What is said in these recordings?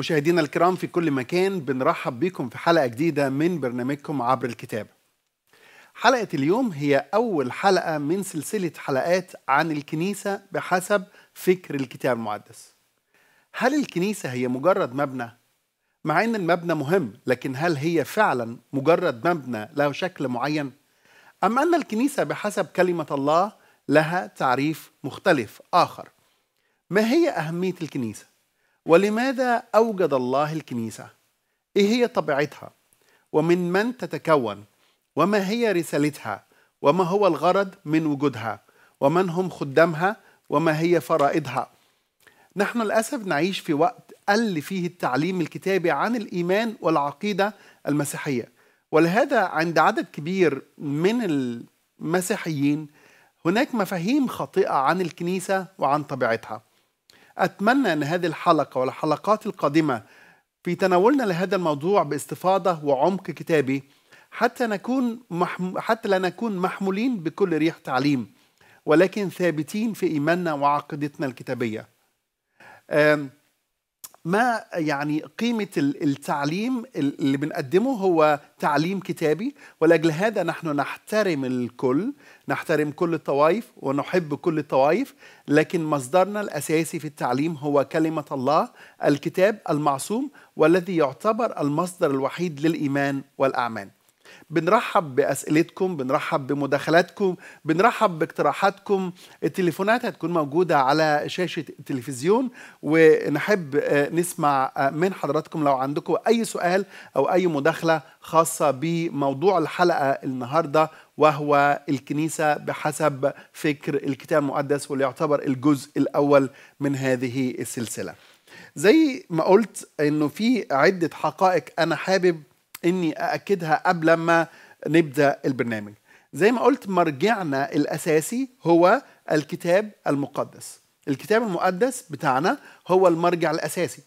مشاهدينا الكرام في كل مكان بنرحب بكم في حلقة جديدة من برنامجكم عبر الكتاب حلقة اليوم هي أول حلقة من سلسلة حلقات عن الكنيسة بحسب فكر الكتاب المقدس هل الكنيسة هي مجرد مبنى؟ مع أن المبنى مهم لكن هل هي فعلا مجرد مبنى له شكل معين؟ أم أن الكنيسة بحسب كلمة الله لها تعريف مختلف آخر ما هي أهمية الكنيسة؟ ولماذا أوجد الله الكنيسة؟ إيه هي طبيعتها؟ ومن من تتكون؟ وما هي رسالتها؟ وما هو الغرض من وجودها؟ ومن هم خدامها؟ وما هي فرائضها؟ نحن للأسف نعيش في وقت قل فيه التعليم الكتابي عن الإيمان والعقيدة المسيحية ولهذا عند عدد كبير من المسيحيين هناك مفاهيم خاطئة عن الكنيسة وعن طبيعتها أتمنى أن هذه الحلقة والحلقات القادمة في تناولنا لهذا الموضوع باستفاضة وعمق كتابي حتى نكون محم... حتى لا نكون محمولين بكل ريح تعليم ولكن ثابتين في إيماننا وعقيدتنا الكتابية. ما يعني قيمة التعليم اللي بنقدمه هو تعليم كتابي ولأجل هذا نحن نحترم الكل نحترم كل الطوائف ونحب كل الطوائف لكن مصدرنا الأساسي في التعليم هو كلمة الله الكتاب المعصوم والذي يعتبر المصدر الوحيد للإيمان والأعمال بنرحب بأسئلتكم بنرحب بمداخلاتكم بنرحب باقتراحاتكم التليفونات هتكون موجودة على شاشة التلفزيون ونحب آه، نسمع آه، من حضراتكم لو عندكم أي سؤال أو أي مداخلة خاصة بموضوع الحلقة النهاردة وهو الكنيسة بحسب فكر الكتاب المقدس واللي يعتبر الجزء الأول من هذه السلسلة زي ما قلت انه في عدة حقائق انا حابب اني اكدها قبل ما نبدا البرنامج زي ما قلت مرجعنا الاساسي هو الكتاب المقدس الكتاب المقدس بتاعنا هو المرجع الاساسي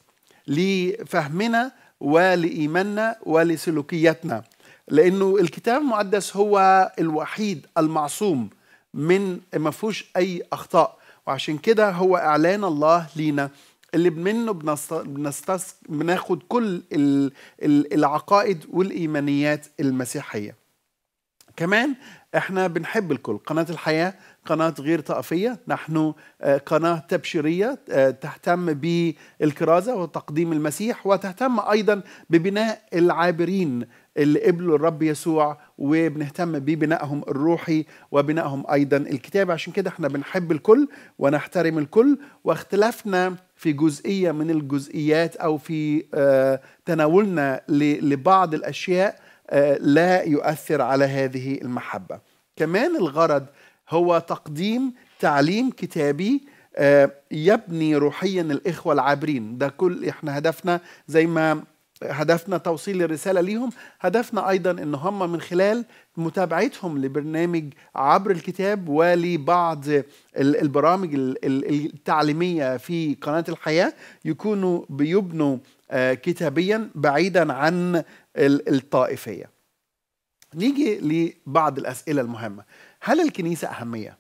لفهمنا ولايماننا ولسلوكياتنا لانه الكتاب المقدس هو الوحيد المعصوم من ما فيهوش اي اخطاء وعشان كده هو اعلان الله لينا اللي منه بنستس... بناخد كل العقائد والإيمانيات المسيحية كمان احنا بنحب الكل قناة الحياة قناة غير طائفية نحن آه، قناة تبشيرية آه، تهتم بالكرازة وتقديم المسيح وتهتم أيضا ببناء العابرين اللي قبلوا الرب يسوع وبنهتم ببنائهم الروحي وبنائهم ايضا الكتابي عشان كده احنا بنحب الكل ونحترم الكل واختلافنا في جزئيه من الجزئيات او في آه، تناولنا لبعض الاشياء آه، لا يؤثر على هذه المحبه كمان الغرض هو تقديم تعليم كتابي آه، يبني روحيا الاخوه العابرين ده كل احنا هدفنا زي ما هدفنا توصيل الرسالة ليهم هدفنا أيضا أن هم من خلال متابعتهم لبرنامج عبر الكتاب ولبعض البرامج التعليمية في قناة الحياة يكونوا بيبنوا آه، كتابيا بعيدا عن الطائفية نيجي لبعض الأسئلة المهمة هل الكنيسة أهمية؟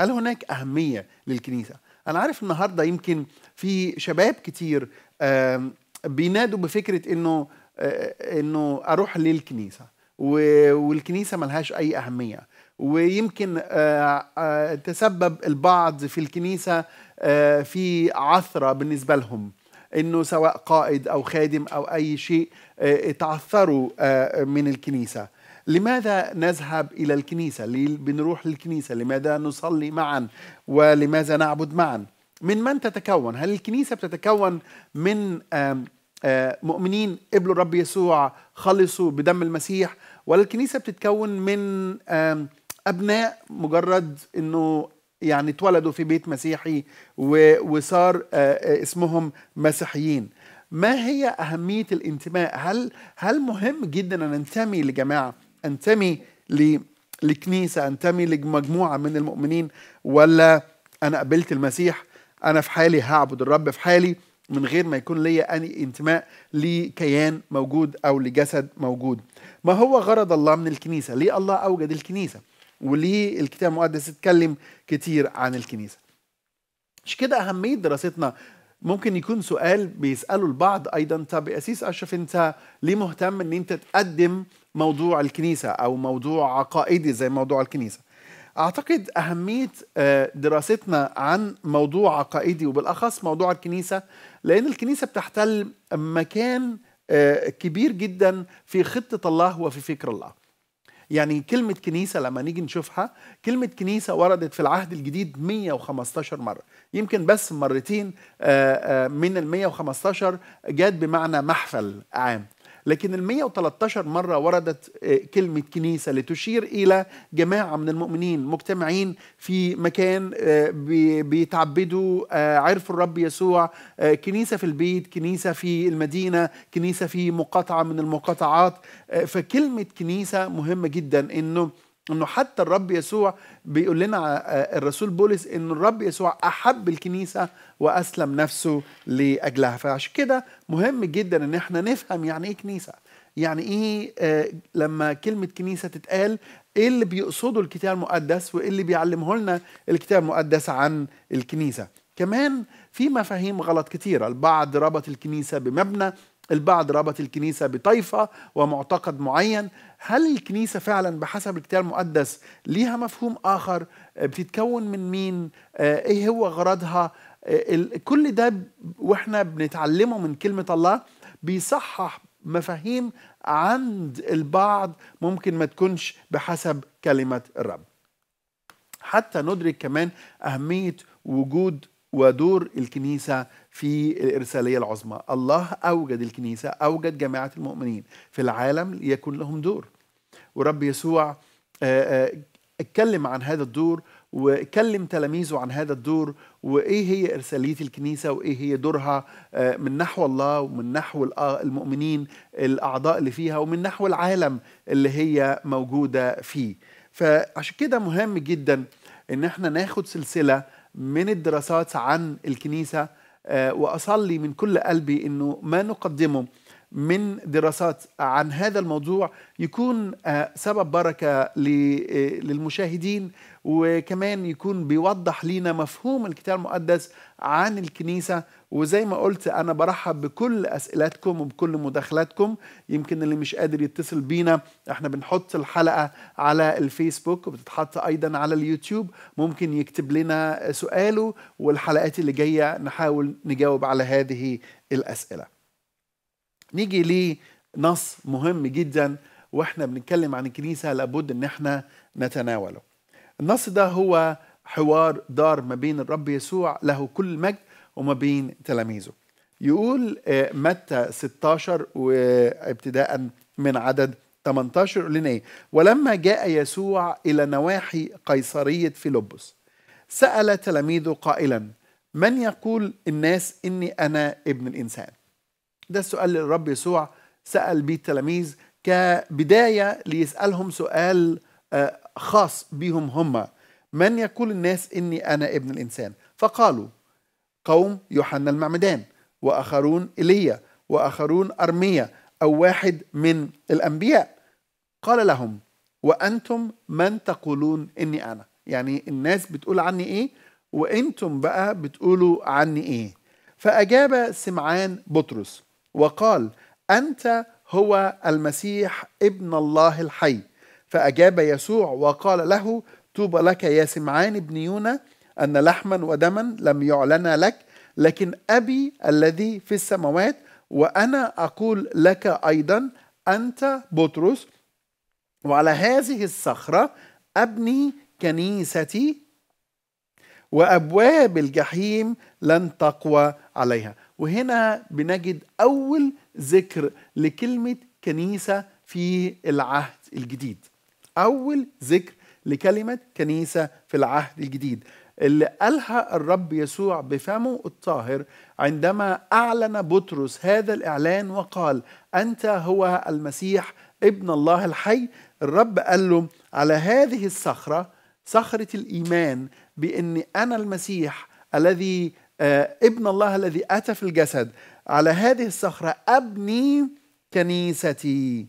هل هناك أهمية للكنيسة؟ أنا عارف النهاردة يمكن في شباب كتير بينادوا بفكره انه آه، آه، انه اروح للكنيسه والكنيسه ملهاش اي اهميه ويمكن آه، تسبب البعض في الكنيسه في عثره بالنسبه لهم انه سواء قائد او خادم او اي شيء تعثروا من الكنيسه لماذا نذهب الى الكنيسه بنروح للكنيسه لماذا نصلي معا ولماذا نعبد معا من من تتكون هل الكنيسة بتتكون من مؤمنين قبلوا الرب يسوع خلصوا بدم المسيح ولا الكنيسة بتتكون من أبناء مجرد أنه يعني اتولدوا في بيت مسيحي وصار اسمهم مسيحيين ما هي أهمية الانتماء هل هل مهم جدا أن أنتمي لجماعة أنتمي لكنيسة أنتمي لمجموعة من المؤمنين ولا أنا قبلت المسيح انا في حالي هعبد الرب في حالي من غير ما يكون ليا أني انتماء لكيان موجود أو لجسد موجود ما هو غرض الله من الكنيسة ليه الله أوجد الكنيسة وليه الكتاب المقدس اتكلم كتير عن الكنيسة مش كده أهمية دراستنا ممكن يكون سؤال بيسأله البعض أيضا طب يا أسيس أشرف أنت ليه مهتم أن أنت تقدم موضوع الكنيسة أو موضوع عقائدي زي موضوع الكنيسة اعتقد اهميه آه، دراستنا عن موضوع عقائدي وبالاخص موضوع الكنيسه لان الكنيسه بتحتل مكان آه، كبير جدا في خطه الله وفي فكر الله. يعني كلمة كنيسة لما نيجي نشوفها كلمة كنيسة وردت في العهد الجديد 115 مرة يمكن بس مرتين آه، من ال 115 جات بمعنى محفل عام لكن ال 113 مرة وردت آه، كلمة كنيسة لتشير إلى جماعة من المؤمنين مجتمعين في مكان آه، بيتعبدوا آه، عرفوا الرب يسوع كنيسة في البيت كنيسة في المدينة كنيسة في مقاطعة من المقاطعات فكلمة كنيسة مهمة جدا إنه انه حتى الرب يسوع بيقول لنا آه، الرسول بولس ان الرب يسوع احب الكنيسه واسلم نفسه لاجلها فعشان كده مهم جدا ان احنا نفهم يعني ايه كنيسه يعني ايه آه، لما كلمه كنيسه تتقال ايه اللي بيقصده الكتاب المقدس وايه اللي بيعلمه لنا الكتاب المقدس عن الكنيسه كمان في مفاهيم غلط كتيرة البعض ربط الكنيسة بمبنى البعض ربط الكنيسة بطائفة ومعتقد معين هل الكنيسة فعلا بحسب الكتاب المقدس ليها مفهوم آخر آه، بتتكون من مين آه، ايه هو غرضها آه، كل ده واحنا بنتعلمه من كلمة الله بيصحح مفاهيم عند البعض ممكن ما تكونش بحسب كلمة الرب حتى ندرك كمان أهمية وجود ودور الكنيسة في الإرسالية العظمى الله أوجد الكنيسة أوجد جماعة المؤمنين في العالم ليكون لهم دور ورب يسوع آه، آه، اتكلم عن هذا الدور وكلم تلاميذه عن هذا الدور وايه هي ارساليه الكنيسه وايه هي دورها آه، من نحو الله ومن نحو المؤمنين الاعضاء اللي فيها ومن نحو العالم اللي هي موجوده فيه فعشان كده مهم جدا ان احنا ناخد سلسله من الدراسات عن الكنيسه آه، واصلي من كل قلبي انه ما نقدمه من دراسات عن هذا الموضوع يكون آه، سبب بركة آه، للمشاهدين وكمان يكون بيوضح لينا مفهوم الكتاب المقدس عن الكنيسة وزي ما قلت أنا برحب بكل أسئلتكم وبكل مداخلاتكم يمكن اللي مش قادر يتصل بينا احنا بنحط الحلقة على الفيسبوك وبتتحط أيضا على اليوتيوب ممكن يكتب لنا سؤاله والحلقات اللي جاية نحاول نجاوب على هذه الأسئلة نيجي لنص مهم جدا واحنا بنتكلم عن الكنيسه لابد ان احنا نتناوله. النص ده هو حوار دار ما بين الرب يسوع له كل مجد وما بين تلاميذه. يقول آه، متى 16 وابتداء من عدد 18 لنا ايه؟ ولما جاء يسوع الى نواحي قيصريه فيلبس سال تلاميذه قائلا من يقول الناس اني انا ابن الانسان؟ ده السؤال اللي الرب يسوع سأل بيه التلاميذ كبداية ليسألهم سؤال آه، خاص بهم هم من يقول الناس إني أنا ابن الإنسان فقالوا قوم يوحنا المعمدان وآخرون إيليا وآخرون أرميا أو واحد من الأنبياء قال لهم وأنتم من تقولون إني أنا يعني الناس بتقول عني إيه وأنتم بقى بتقولوا عني إيه فأجاب سمعان بطرس وقال انت هو المسيح ابن الله الحي فاجاب يسوع وقال له طوبى لك يا سمعان ابن يونا ان لحما ودما لم يعلنا لك لكن ابي الذي في السماوات وانا اقول لك ايضا انت بطرس وعلى هذه الصخره ابني كنيستي وابواب الجحيم لن تقوى عليها وهنا بنجد أول ذكر لكلمة كنيسة في العهد الجديد أول ذكر لكلمة كنيسة في العهد الجديد اللي قالها الرب يسوع بفمه الطاهر عندما أعلن بطرس هذا الإعلان وقال أنت هو المسيح ابن الله الحي الرب قال له على هذه الصخرة صخرة الإيمان بأن أنا المسيح الذي آه، ابن الله الذي أتى في الجسد على هذه الصخرة أبني كنيستي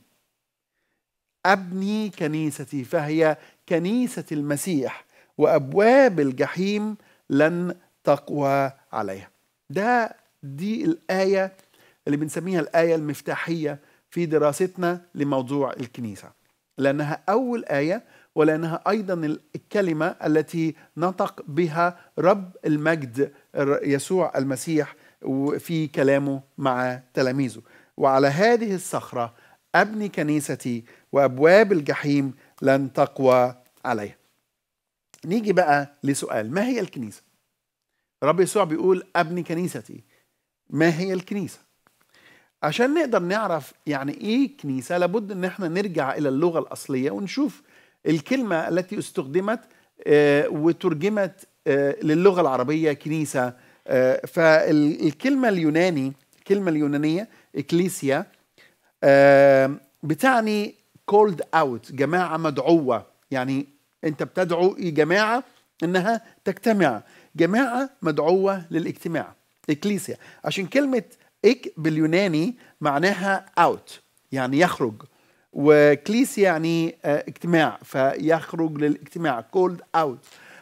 أبني كنيستي فهي كنيسة المسيح وأبواب الجحيم لن تقوى عليها ده دي الآية اللي بنسميها الآية المفتاحية في دراستنا لموضوع الكنيسة لأنها أول آية ولأنها أيضا الكلمة التي نطق بها رب المجد يسوع المسيح في كلامه مع تلاميذه وعلى هذه الصخرة أبني كنيستي وأبواب الجحيم لن تقوى عليها نيجي بقى لسؤال ما هي الكنيسة؟ رب يسوع بيقول أبني كنيستي ما هي الكنيسة؟ عشان نقدر نعرف يعني ايه كنيسة لابد ان احنا نرجع الى اللغة الاصلية ونشوف الكلمة التي استخدمت آه، وترجمت آه، للغة العربية كنيسة آه، فالكلمة اليوناني الكلمة اليونانية إكليسيا بتعني كولد اوت جماعة مدعوة يعني أنت بتدعو جماعة أنها تجتمع جماعة مدعوة للاجتماع إكليسيا عشان كلمة إك باليوناني معناها اوت يعني يخرج وكليس يعني آه، اجتماع فيخرج للاجتماع كولد اوت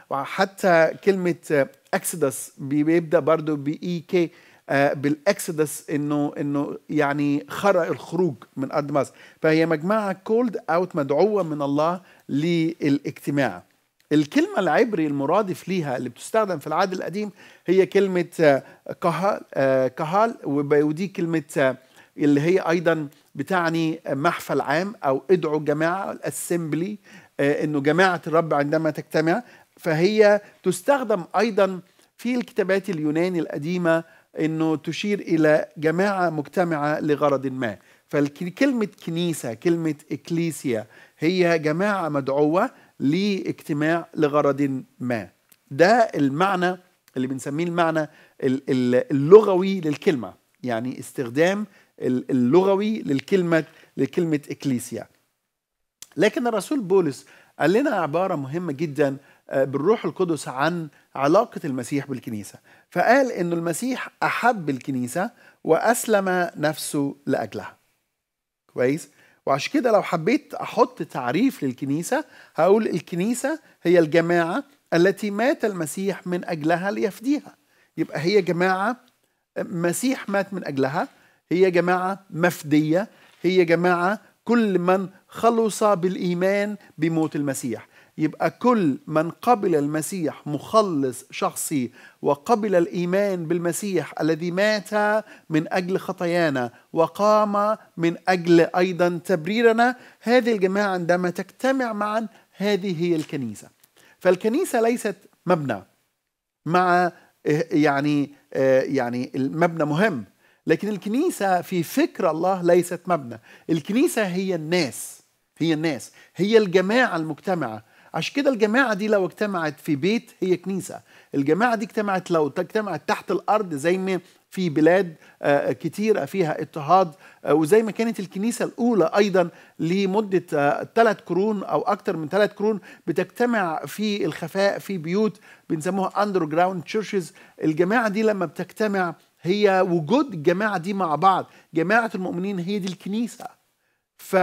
وحتى كلمه اكسدس آه، بيبدا برضو باي كي بالاكسدس انه انه يعني خرق الخروج من ارض مصر فهي مجموعه كولد اوت مدعوه من الله للاجتماع الكلمة العبري المرادف ليها اللي بتستخدم في العهد القديم هي كلمة آه، كهال كهال ودي كلمة اللي هي ايضا بتعني محفل عام او ادعوا جماعه الاسمبلي آه، انه جماعه الرب عندما تجتمع فهي تستخدم ايضا في الكتابات اليوناني القديمه انه تشير الى جماعه مجتمعه لغرض ما فكلمه كنيسه كلمه اكليسيا هي جماعه مدعوه لاجتماع لغرض ما ده المعنى اللي بنسميه المعنى اللغوي للكلمه يعني استخدام اللغوي للكلمة لكلمة إكليسيا لكن الرسول بولس قال لنا عبارة مهمة جدا آه، بالروح القدس عن علاقة المسيح بالكنيسة فقال أن المسيح أحب الكنيسة وأسلم نفسه لأجلها كويس؟ وعشان كده لو حبيت أحط تعريف للكنيسة هقول الكنيسة هي الجماعة التي مات المسيح من أجلها ليفديها يبقى هي جماعة آه، مسيح مات من أجلها هي جماعة مفدية هي جماعة كل من خلص بالإيمان بموت المسيح يبقى كل من قبل المسيح مخلص شخصي وقبل الايمان بالمسيح الذي مات من اجل خطايانا وقام من اجل ايضا تبريرنا هذه الجماعه عندما تجتمع معا هذه هي الكنيسه فالكنيسه ليست مبنى مع يعني آه، يعني المبنى مهم لكن الكنيسة في فكر الله ليست مبنى الكنيسة هي الناس هي الناس هي الجماعة المجتمعة عشان كده الجماعة دي لو اجتمعت في بيت هي كنيسة الجماعة دي اجتمعت لو اجتمعت تحت الأرض زي ما في بلاد آه، كتيرة فيها اضطهاد آه، وزي ما كانت الكنيسة الأولى أيضا لمدة ثلاث آه، قرون أو أكثر من ثلاث قرون بتجتمع في الخفاء في بيوت بنسموها أندر جراوند تشيرشز الجماعة دي لما بتجتمع هي وجود الجماعه دي مع بعض جماعه المؤمنين هي دي الكنيسه ف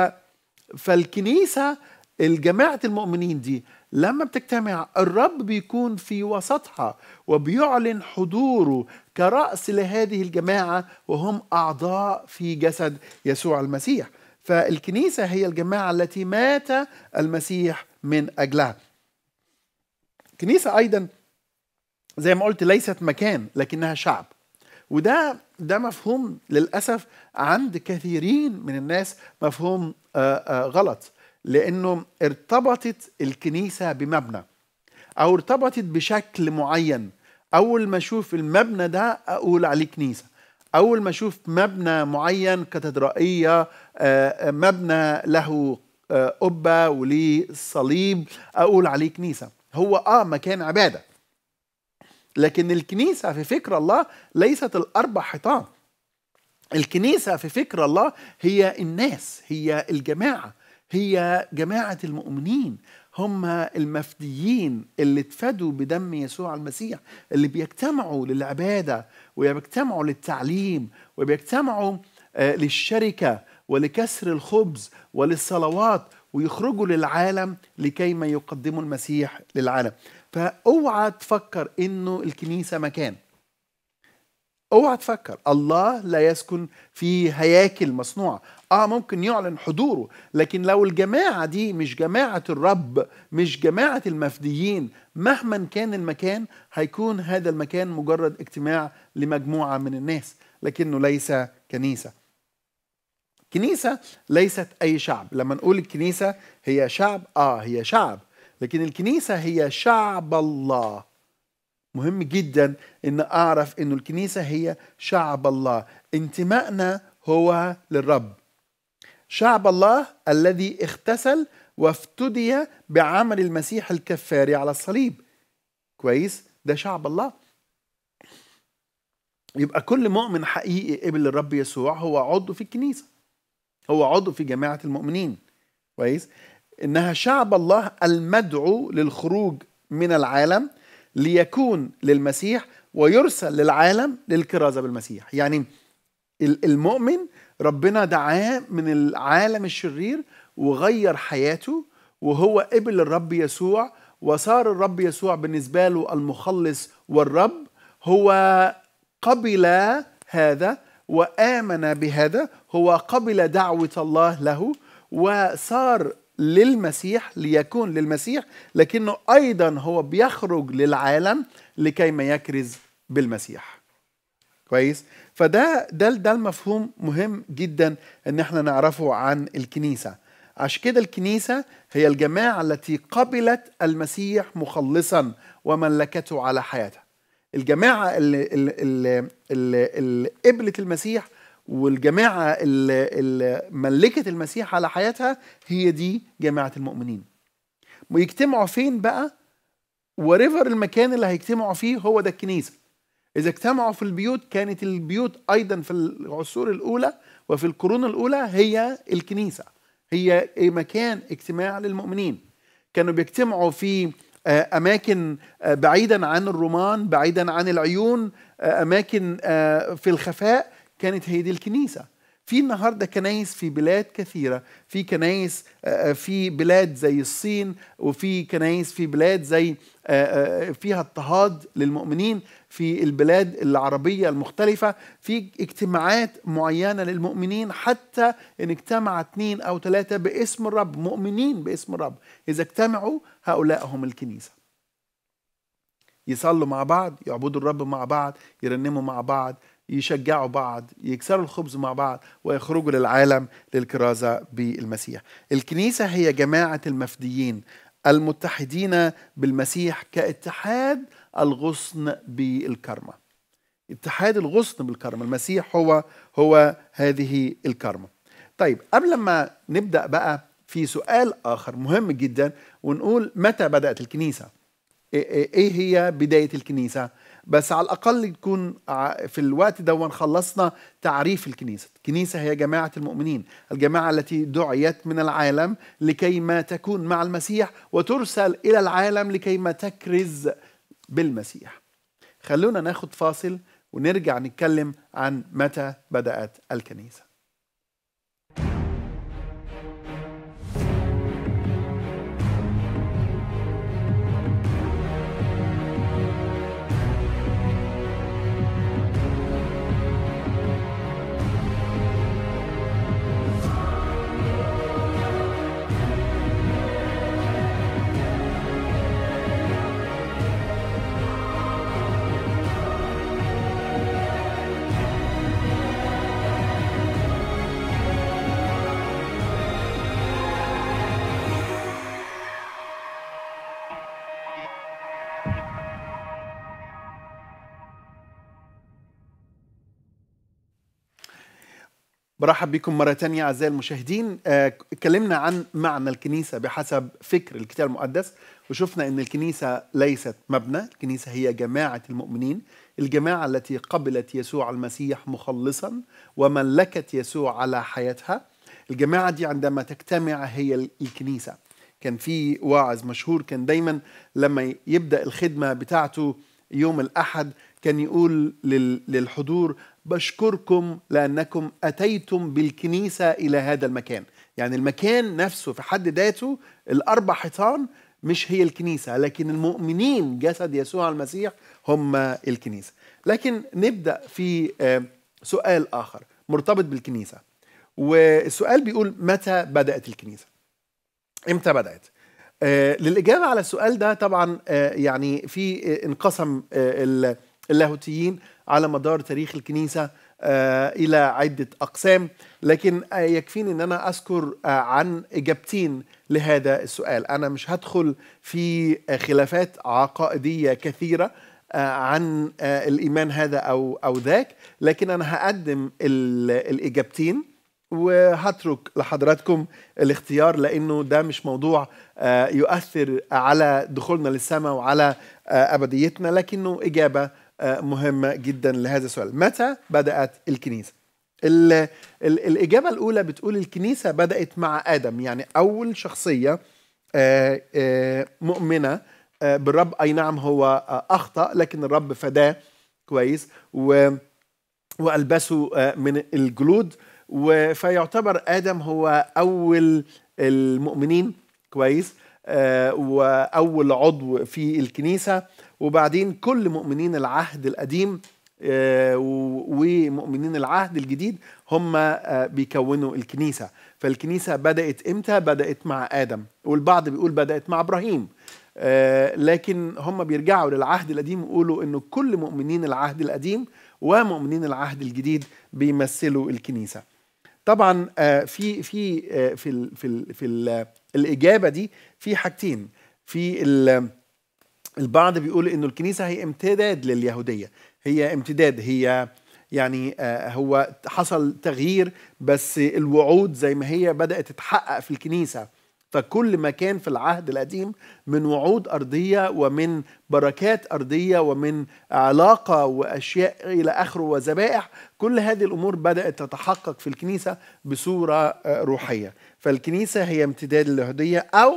فالكنيسه الجماعه المؤمنين دي لما بتجتمع الرب بيكون في وسطها وبيعلن حضوره كرأس لهذه الجماعة وهم أعضاء في جسد يسوع المسيح فالكنيسة هي الجماعة التي مات المسيح من أجلها الكنيسة أيضا زي ما قلت ليست مكان لكنها شعب وده ده مفهوم للاسف عند كثيرين من الناس مفهوم آه، آه، غلط لانه ارتبطت الكنيسه بمبنى او ارتبطت بشكل معين اول ما اشوف المبنى ده اقول عليه كنيسه اول ما اشوف مبنى معين كاتدرائيه آه، مبنى له قبه وليه صليب اقول عليه كنيسه هو اه مكان عباده لكن الكنيسة في فكر الله ليست الأربع حيطان الكنيسة في فكر الله هي الناس هي الجماعة هي جماعة المؤمنين هم المفديين اللي اتفدوا بدم يسوع المسيح اللي بيجتمعوا للعبادة وبيجتمعوا للتعليم وبيجتمعوا آه، للشركة ولكسر الخبز وللصلوات ويخرجوا للعالم لكي ما يقدموا المسيح للعالم فاوعى تفكر انه الكنيسه مكان اوعى تفكر الله لا يسكن في هياكل مصنوعه اه ممكن يعلن حضوره لكن لو الجماعه دي مش جماعه الرب مش جماعه المفديين مهما كان المكان هيكون هذا المكان مجرد اجتماع لمجموعه من الناس لكنه ليس كنيسه كنيسه ليست اي شعب لما نقول الكنيسه هي شعب اه هي شعب لكن الكنيسة هي شعب الله مهم جدا ان اعرف انه الكنيسة هي شعب الله انتمائنا هو للرب شعب الله الذي اختسل وافتدي بعمل المسيح الكفاري على الصليب كويس ده شعب الله يبقى كل مؤمن حقيقي قبل الرب يسوع هو عضو في الكنيسه هو عضو في جماعه المؤمنين كويس انها شعب الله المدعو للخروج من العالم ليكون للمسيح ويرسل للعالم للكرازه بالمسيح يعني المؤمن ربنا دعاه من العالم الشرير وغير حياته وهو قبل الرب يسوع وصار الرب يسوع بالنسبه له المخلص والرب هو قبل هذا وامن بهذا هو قبل دعوه الله له وصار للمسيح ليكون للمسيح لكنه ايضا هو بيخرج للعالم لكي ما يكرز بالمسيح كويس فده ده ده المفهوم مهم جدا ان احنا نعرفه عن الكنيسه عشان كده الكنيسه هي الجماعه التي قبلت المسيح مخلصا وملكته على حياتها الجماعه اللي, اللي, اللي, اللي قبلت المسيح والجماعة اللي ملكت المسيح على حياتها هي دي جماعة المؤمنين ويجتمعوا فين بقى وريفر المكان اللي هيجتمعوا فيه هو ده الكنيسة إذا اجتمعوا في البيوت كانت البيوت أيضا في العصور الأولى وفي القرون الأولى هي الكنيسة هي مكان اجتماع للمؤمنين كانوا بيجتمعوا في آه، اماكن آه، بعيدا عن الرومان بعيدا عن العيون آه، اماكن في الخفاء كانت هي دي الكنيسة في النهارده كنايس في بلاد كثيره في كنايس آه، آه، في بلاد زي الصين وفي كنايس في بلاد زي آه، فيها اضطهاد للمؤمنين في البلاد العربيه المختلفه في اجتماعات معينه للمؤمنين حتى ان اجتمع اثنين او ثلاثه باسم الرب مؤمنين باسم الرب اذا اجتمعوا هؤلاء هم الكنيسه يصلوا مع بعض يعبدوا الرب مع بعض يرنموا مع بعض يشجعوا بعض يكسروا الخبز مع بعض ويخرجوا للعالم للكرازة بالمسيح الكنيسة هي جماعة المفديين المتحدين بالمسيح كاتحاد الغصن بالكرمة اتحاد الغصن بالكرمة المسيح هو هو هذه الكرمة طيب قبل ما نبدأ بقى في سؤال آخر مهم جدا ونقول متى بدأت الكنيسة ايه هي بدايه الكنيسه بس على الاقل يكون في الوقت دون خلصنا تعريف الكنيسه، الكنيسه هي جماعه المؤمنين، الجماعه التي دعيت من العالم لكي ما تكون مع المسيح وترسل الى العالم لكي ما تكرز بالمسيح. خلونا ناخد فاصل ونرجع نتكلم عن متى بدات الكنيسه. برحب بكم مرة تانية أعزائي المشاهدين آه، اتكلمنا عن معنى الكنيسة بحسب فكر الكتاب المقدس وشفنا أن الكنيسة ليست مبنى الكنيسة هي جماعة المؤمنين الجماعة التي قبلت يسوع المسيح مخلصا وملكت يسوع على حياتها الجماعة دي عندما تجتمع هي الكنيسة كان في واعظ مشهور كان دايما لما يبدأ الخدمة بتاعته يوم الأحد كان يقول للحضور بشكركم لأنكم أتيتم بالكنيسة إلى هذا المكان يعني المكان نفسه في حد ذاته الأربع حيطان مش هي الكنيسة لكن المؤمنين جسد يسوع المسيح هم الكنيسة لكن نبدأ في آه، سؤال آخر مرتبط بالكنيسة والسؤال بيقول متى بدأت الكنيسة امتى بدأت آه، للإجابة على السؤال ده طبعا آه، يعني في انقسم اللاهوتيين على مدار تاريخ الكنيسة آه، إلى عدة أقسام لكن آه، يكفيني أن أنا أذكر آه، عن إجابتين لهذا السؤال أنا مش هدخل في خلافات عقائدية كثيرة عن الإيمان هذا أو, أو ذاك لكن أنا هقدم الإجابتين وهترك لحضراتكم الاختيار لانه ده مش موضوع يؤثر على دخولنا للسماء وعلى ابديتنا لكنه اجابه آه، مهمه جدا لهذا السؤال متى بدات الكنيسه الـ الـ الاجابه الاولى بتقول الكنيسه بدات مع ادم يعني اول شخصيه آه، آه، مؤمنه بالرب اي نعم هو اخطا لكن الرب فداه كويس و والبسه من الجلود فيعتبر ادم هو اول المؤمنين كويس واول عضو في الكنيسه وبعدين كل مؤمنين العهد القديم آه، ومؤمنين العهد الجديد هم آه، بيكونوا الكنيسة فالكنيسة بدأت إمتى؟ بدأت مع آدم والبعض بيقول بدأت مع إبراهيم آه، لكن هم بيرجعوا للعهد القديم ويقولوا أنه كل مؤمنين العهد القديم ومؤمنين العهد الجديد بيمثلوا الكنيسة طبعا في في في في, في الإجابة دي في حاجتين في ال البعض بيقول انه الكنيسه هي امتداد لليهوديه هي امتداد هي يعني آه، هو حصل تغيير بس الوعود زي ما هي بدات تتحقق في الكنيسه فكل ما كان في العهد القديم من وعود ارضيه ومن بركات ارضيه ومن علاقه واشياء الى اخره وذبائح كل هذه الامور بدات تتحقق في الكنيسه بصوره آه، روحيه فالكنيسه هي امتداد لليهوديه او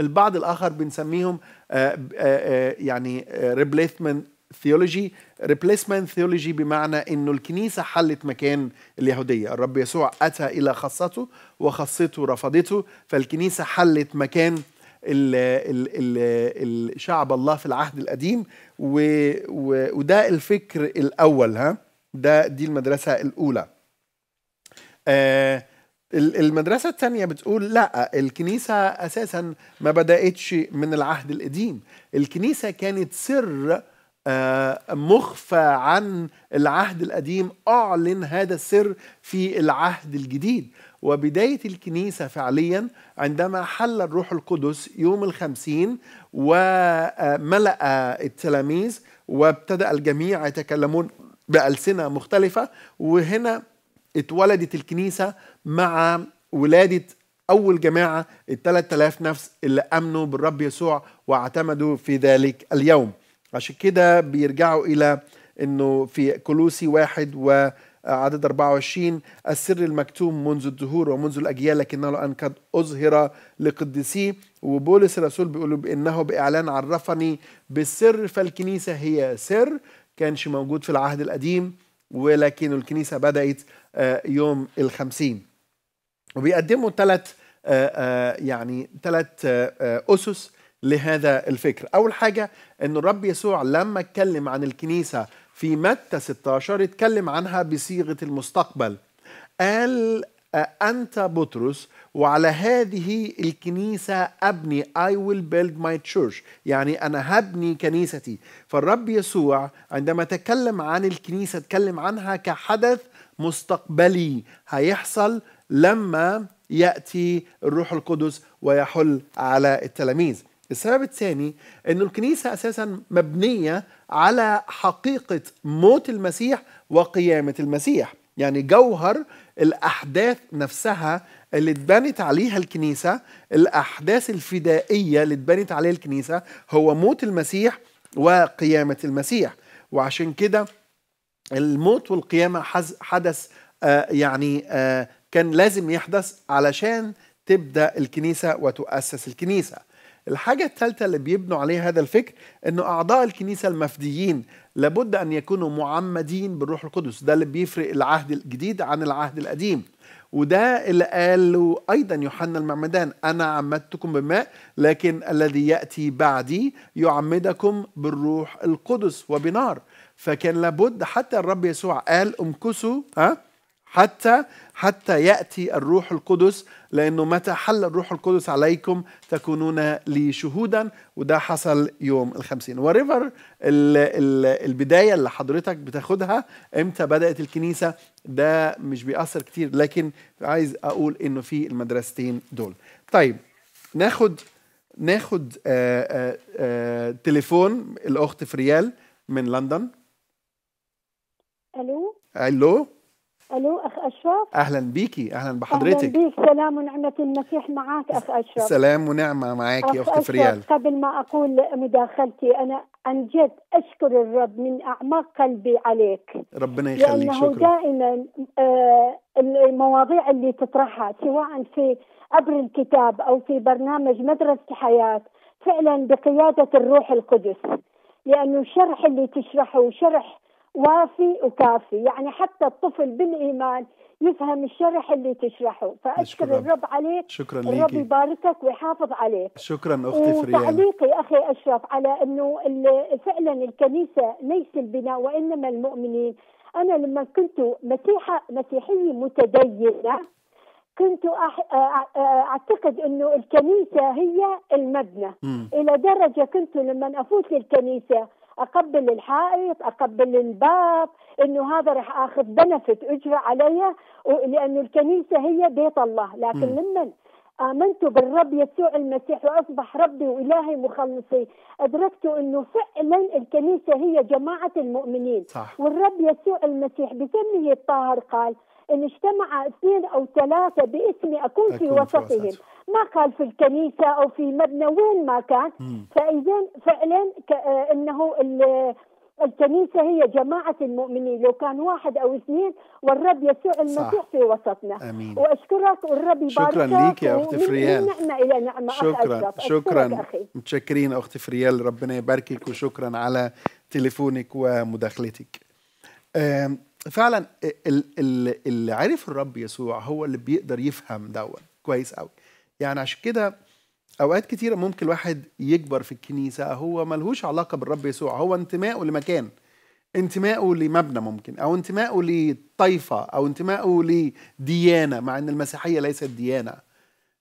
البعض الاخر بنسميهم آه، آه، آه، يعني ريبليسمنت ثيولوجي ريبليسمنت ثيولوجي بمعنى انه الكنيسه حلت مكان اليهوديه الرب يسوع اتى الى خاصته وخاصته رفضته فالكنيسه حلت مكان الـ الـ الـ الشعب الله في العهد القديم و و وده الفكر الاول ها ده دي المدرسه الاولى آه المدرسة الثانية بتقول لا الكنيسة أساسا ما بدأتش من العهد القديم الكنيسة كانت سر آه، مخفى عن العهد القديم أعلن هذا السر في العهد الجديد وبداية الكنيسة فعليا عندما حل الروح القدس يوم الخمسين وملأ التلاميذ وابتدأ الجميع يتكلمون بألسنة مختلفة وهنا اتولدت الكنيسة مع ولادة أول جماعة ال 3000 نفس اللي آمنوا بالرب يسوع واعتمدوا في ذلك اليوم عشان كده بيرجعوا إلى أنه في كلوسي واحد و عدد 24 السر المكتوم منذ الدهور ومنذ الأجيال لكنه الآن قد أظهر لقدسي وبولس الرسول بيقول بأنه بإعلان عرفني بالسر فالكنيسة هي سر كانش موجود في العهد القديم ولكن الكنيسة بدأت آه، يوم الخمسين وبيقدموا ثلاث آه، آه، يعني ثلاث أسس لهذا الفكر أول حاجة أن الرب يسوع لما اتكلم عن الكنيسة في متى 16 اتكلم عنها بصيغة المستقبل قال أنت بطرس وعلى هذه الكنيسة أبني I will build my church يعني أنا هبني كنيستي فالرب يسوع عندما تكلم عن الكنيسة تكلم عنها كحدث مستقبلي هيحصل لما يأتي الروح القدس ويحل على التلاميذ السبب الثاني أن الكنيسة أساسا مبنية على حقيقة موت المسيح وقيامة المسيح يعني جوهر الأحداث نفسها اللي اتبنت عليها الكنيسة الأحداث الفدائية اللي اتبنت عليها الكنيسة هو موت المسيح وقيامة المسيح وعشان كده الموت والقيامة حدث آه، يعني آه، كان لازم يحدث علشان تبدأ الكنيسة وتؤسس الكنيسة الحاجة الثالثة اللي بيبنوا عليها هذا الفكر أنه أعضاء الكنيسة المفديين لابد أن يكونوا معمدين بالروح القدس ده اللي بيفرق العهد الجديد عن العهد القديم وده اللي قاله أيضا يوحنا المعمدان أنا عمدتكم بماء لكن الذي يأتي بعدي يعمدكم بالروح القدس وبنار فكان لابد حتى الرب يسوع قال امكسوا ها حتى حتى ياتي الروح القدس لانه متى حل الروح القدس عليكم تكونون لي شهودا وده حصل يوم الخمسين وريفر البدايه اللي حضرتك بتاخدها امتى بدات الكنيسه ده مش بيأثر كتير لكن عايز اقول انه في المدرستين دول طيب ناخد ناخد آآ آه، آآ آه، آآ آه، تليفون الاخت فريال من لندن الو الو الو اخ اشرف اهلا بيكي اهلا بحضرتك اهلا بيك سلام ونعمه المسيح معك اخ اشرف سلام ونعمه معاك يا اخت فريال قبل ما اقول مداخلتي انا عن جد اشكر الرب من اعماق قلبي عليك ربنا يخليك لانه شكرا. دائما آه، المواضيع اللي تطرحها سواء في عبر الكتاب او في برنامج مدرسه حياه فعلا بقياده الروح القدس لانه الشرح اللي تشرحه شرح وافي وكافي يعني حتى الطفل بالإيمان يفهم الشرح اللي تشرحه فأشكر شكرا. الرب عليك شكرا ليكي. الرب يباركك ويحافظ عليك شكرا أختي فريان وتعليقي أخي أشرف على أنه فعلا الكنيسة ليس البناء وإنما المؤمنين أنا لما كنت مسيحة مسيحية متدينة كنت اعتقد انه الكنيسه هي المبنى م. الى درجه كنت لما افوت للكنيسه اقبل الحائط اقبل الباب انه هذا راح اخذ بنفت اجرى علي لانه الكنيسه هي بيت الله لكن لما آمنت بالرب يسوع المسيح وأصبح ربي وإلهي مخلصي أدركت أنه فعلا الكنيسة هي جماعة المؤمنين صح. والرب يسوع المسيح بسمه الطاهر قال ان اجتمع اثنين او ثلاثه باسمي اكون في وسطهم ما قال في الكنيسه او في مبنى وين ما كان فاذا فعلا آه، انه الكنيسة هي جماعة المؤمنين لو كان واحد أو اثنين والرب يسوع المسيح صح. في وسطنا أمين. وأشكرك والرب يبارك شكرا ليك يا أخت فريال نعمة إلى نعمة شكرا شكرا متشكرين أخت فريال ربنا يباركك وشكرا على تليفونك ومداخلتك فعلا اللي عرف الرب يسوع هو اللي بيقدر يفهم دوت كويس قوي يعني عشان كده اوقات كتيرة ممكن الواحد يكبر في الكنيسه هو ملهوش علاقه بالرب يسوع هو انتمائه لمكان انتمائه لمبنى ممكن او انتمائه لطائفه او انتمائه لديانه مع ان المسيحيه ليست ديانه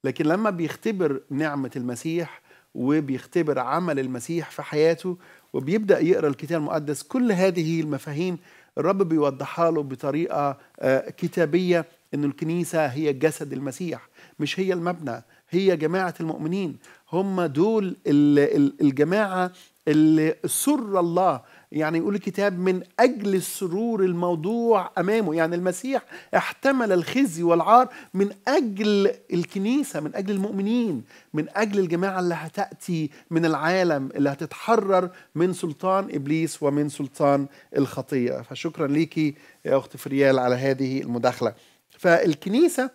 لكن لما بيختبر نعمه المسيح وبيختبر عمل المسيح في حياته وبيبدا يقرا الكتاب المقدس كل هذه المفاهيم الرب بيوضحها له بطريقة آه، كتابية أن الكنيسة هي جسد المسيح مش هي المبنى هي جماعة المؤمنين هم دول الجماعة اللي سر الله يعني يقول الكتاب من أجل السرور الموضوع أمامه يعني المسيح احتمل الخزي والعار من أجل الكنيسة من أجل المؤمنين من أجل الجماعة اللي هتأتي من العالم اللي هتتحرر من سلطان إبليس ومن سلطان الخطية فشكرا ليكي يا أخت فريال على هذه المداخلة فالكنيسة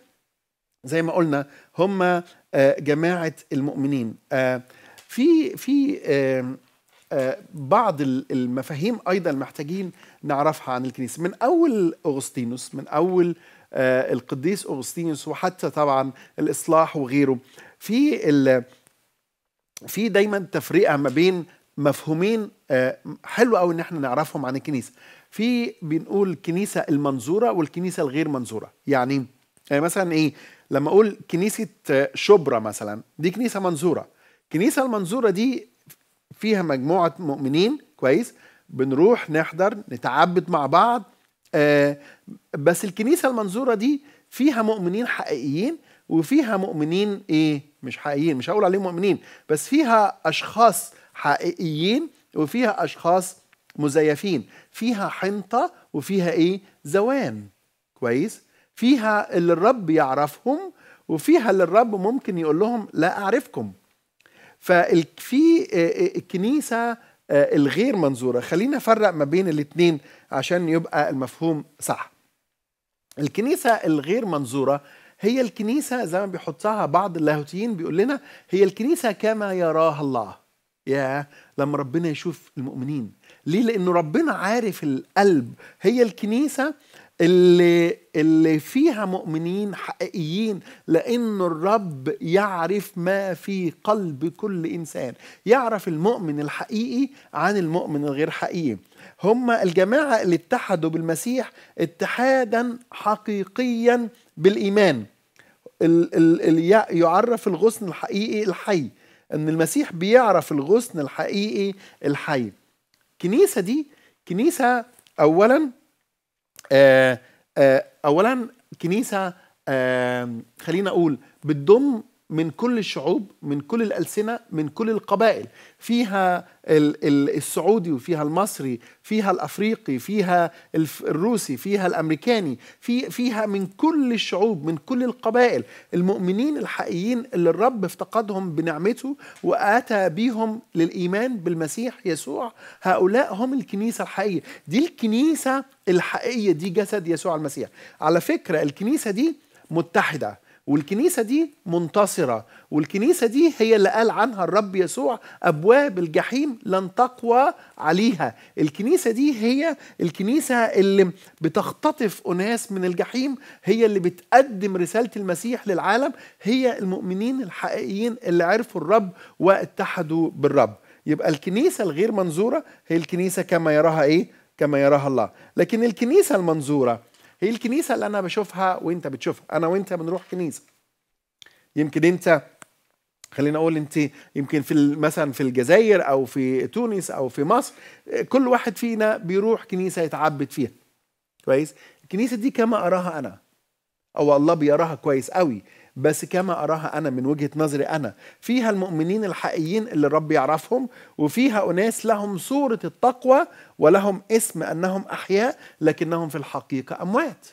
زي ما قلنا هم آه، جماعة المؤمنين آه، في في بعض المفاهيم ايضا محتاجين نعرفها عن الكنيسه من اول اغسطينوس من اول آه، القديس اغسطينوس وحتى طبعا الاصلاح وغيره في في دايما تفرقه ما بين مفهومين آه، حلو قوي ان احنا نعرفهم عن الكنيسه في بنقول الكنيسه المنظوره والكنيسه الغير منظوره يعني،, يعني مثلا ايه لما اقول كنيسه آه، شبرا مثلا دي كنيسه منظوره الكنيسه المنظوره دي فيها مجموعه مؤمنين كويس بنروح نحضر نتعبد مع بعض آه، بس الكنيسه المنظوره دي فيها مؤمنين حقيقيين وفيها مؤمنين ايه مش حقيقيين مش هقول عليهم مؤمنين بس فيها اشخاص حقيقيين وفيها اشخاص مزيفين فيها حنطه وفيها ايه زوان كويس فيها اللي الرب يعرفهم وفيها اللي الرب ممكن يقول لهم لا اعرفكم ففي الكنيسه الغير منظوره خلينا نفرق ما بين الاثنين عشان يبقى المفهوم صح الكنيسه الغير منظوره هي الكنيسه زي ما بيحطها بعض اللاهوتيين بيقول لنا هي الكنيسه كما يراها الله يا لما ربنا يشوف المؤمنين ليه لانه ربنا عارف القلب هي الكنيسه اللي اللي فيها مؤمنين حقيقيين لأن الرب يعرف ما في قلب كل إنسان يعرف المؤمن الحقيقي عن المؤمن الغير حقيقي هم الجماعة اللي اتحدوا بالمسيح اتحادا حقيقيا بالإيمان اللي ال ال يعرف الغصن الحقيقي الحي ان المسيح بيعرف الغصن الحقيقي الحي الكنيسه دي كنيسه اولا آه، آه، اولا كنيسه آه، خلينا اقول بتضم من كل الشعوب من كل الألسنة من كل القبائل فيها السعودي وفيها المصري فيها الأفريقي فيها الروسي فيها الأمريكاني في فيها من كل الشعوب من كل القبائل المؤمنين الحقيقيين اللي الرب افتقدهم بنعمته وآتى بيهم للإيمان بالمسيح يسوع هؤلاء هم الكنيسة الحقيقية دي الكنيسة الحقيقية دي جسد يسوع المسيح على فكرة الكنيسة دي متحدة والكنيسة دي منتصرة والكنيسة دي هي اللي قال عنها الرب يسوع أبواب الجحيم لن تقوى عليها الكنيسة دي هي الكنيسة اللي بتختطف أناس من الجحيم هي اللي بتقدم رسالة المسيح للعالم هي المؤمنين الحقيقيين اللي عرفوا الرب واتحدوا بالرب يبقى الكنيسة الغير منظورة هي الكنيسة كما يراها إيه؟ كما يراها الله لكن الكنيسة المنظورة هي الكنيسه اللي انا بشوفها وانت بتشوفها انا وانت بنروح كنيسه يمكن انت خلينا اقول انت يمكن في مثلا في الجزائر او في تونس او في مصر كل واحد فينا بيروح كنيسه يتعبد فيها كويس الكنيسه دي كما اراها انا او الله بيراها كويس قوي بس كما أراها أنا من وجهة نظري أنا فيها المؤمنين الحقيقيين اللي الرب يعرفهم وفيها أناس لهم صورة التقوى ولهم اسم أنهم أحياء لكنهم في الحقيقة أموات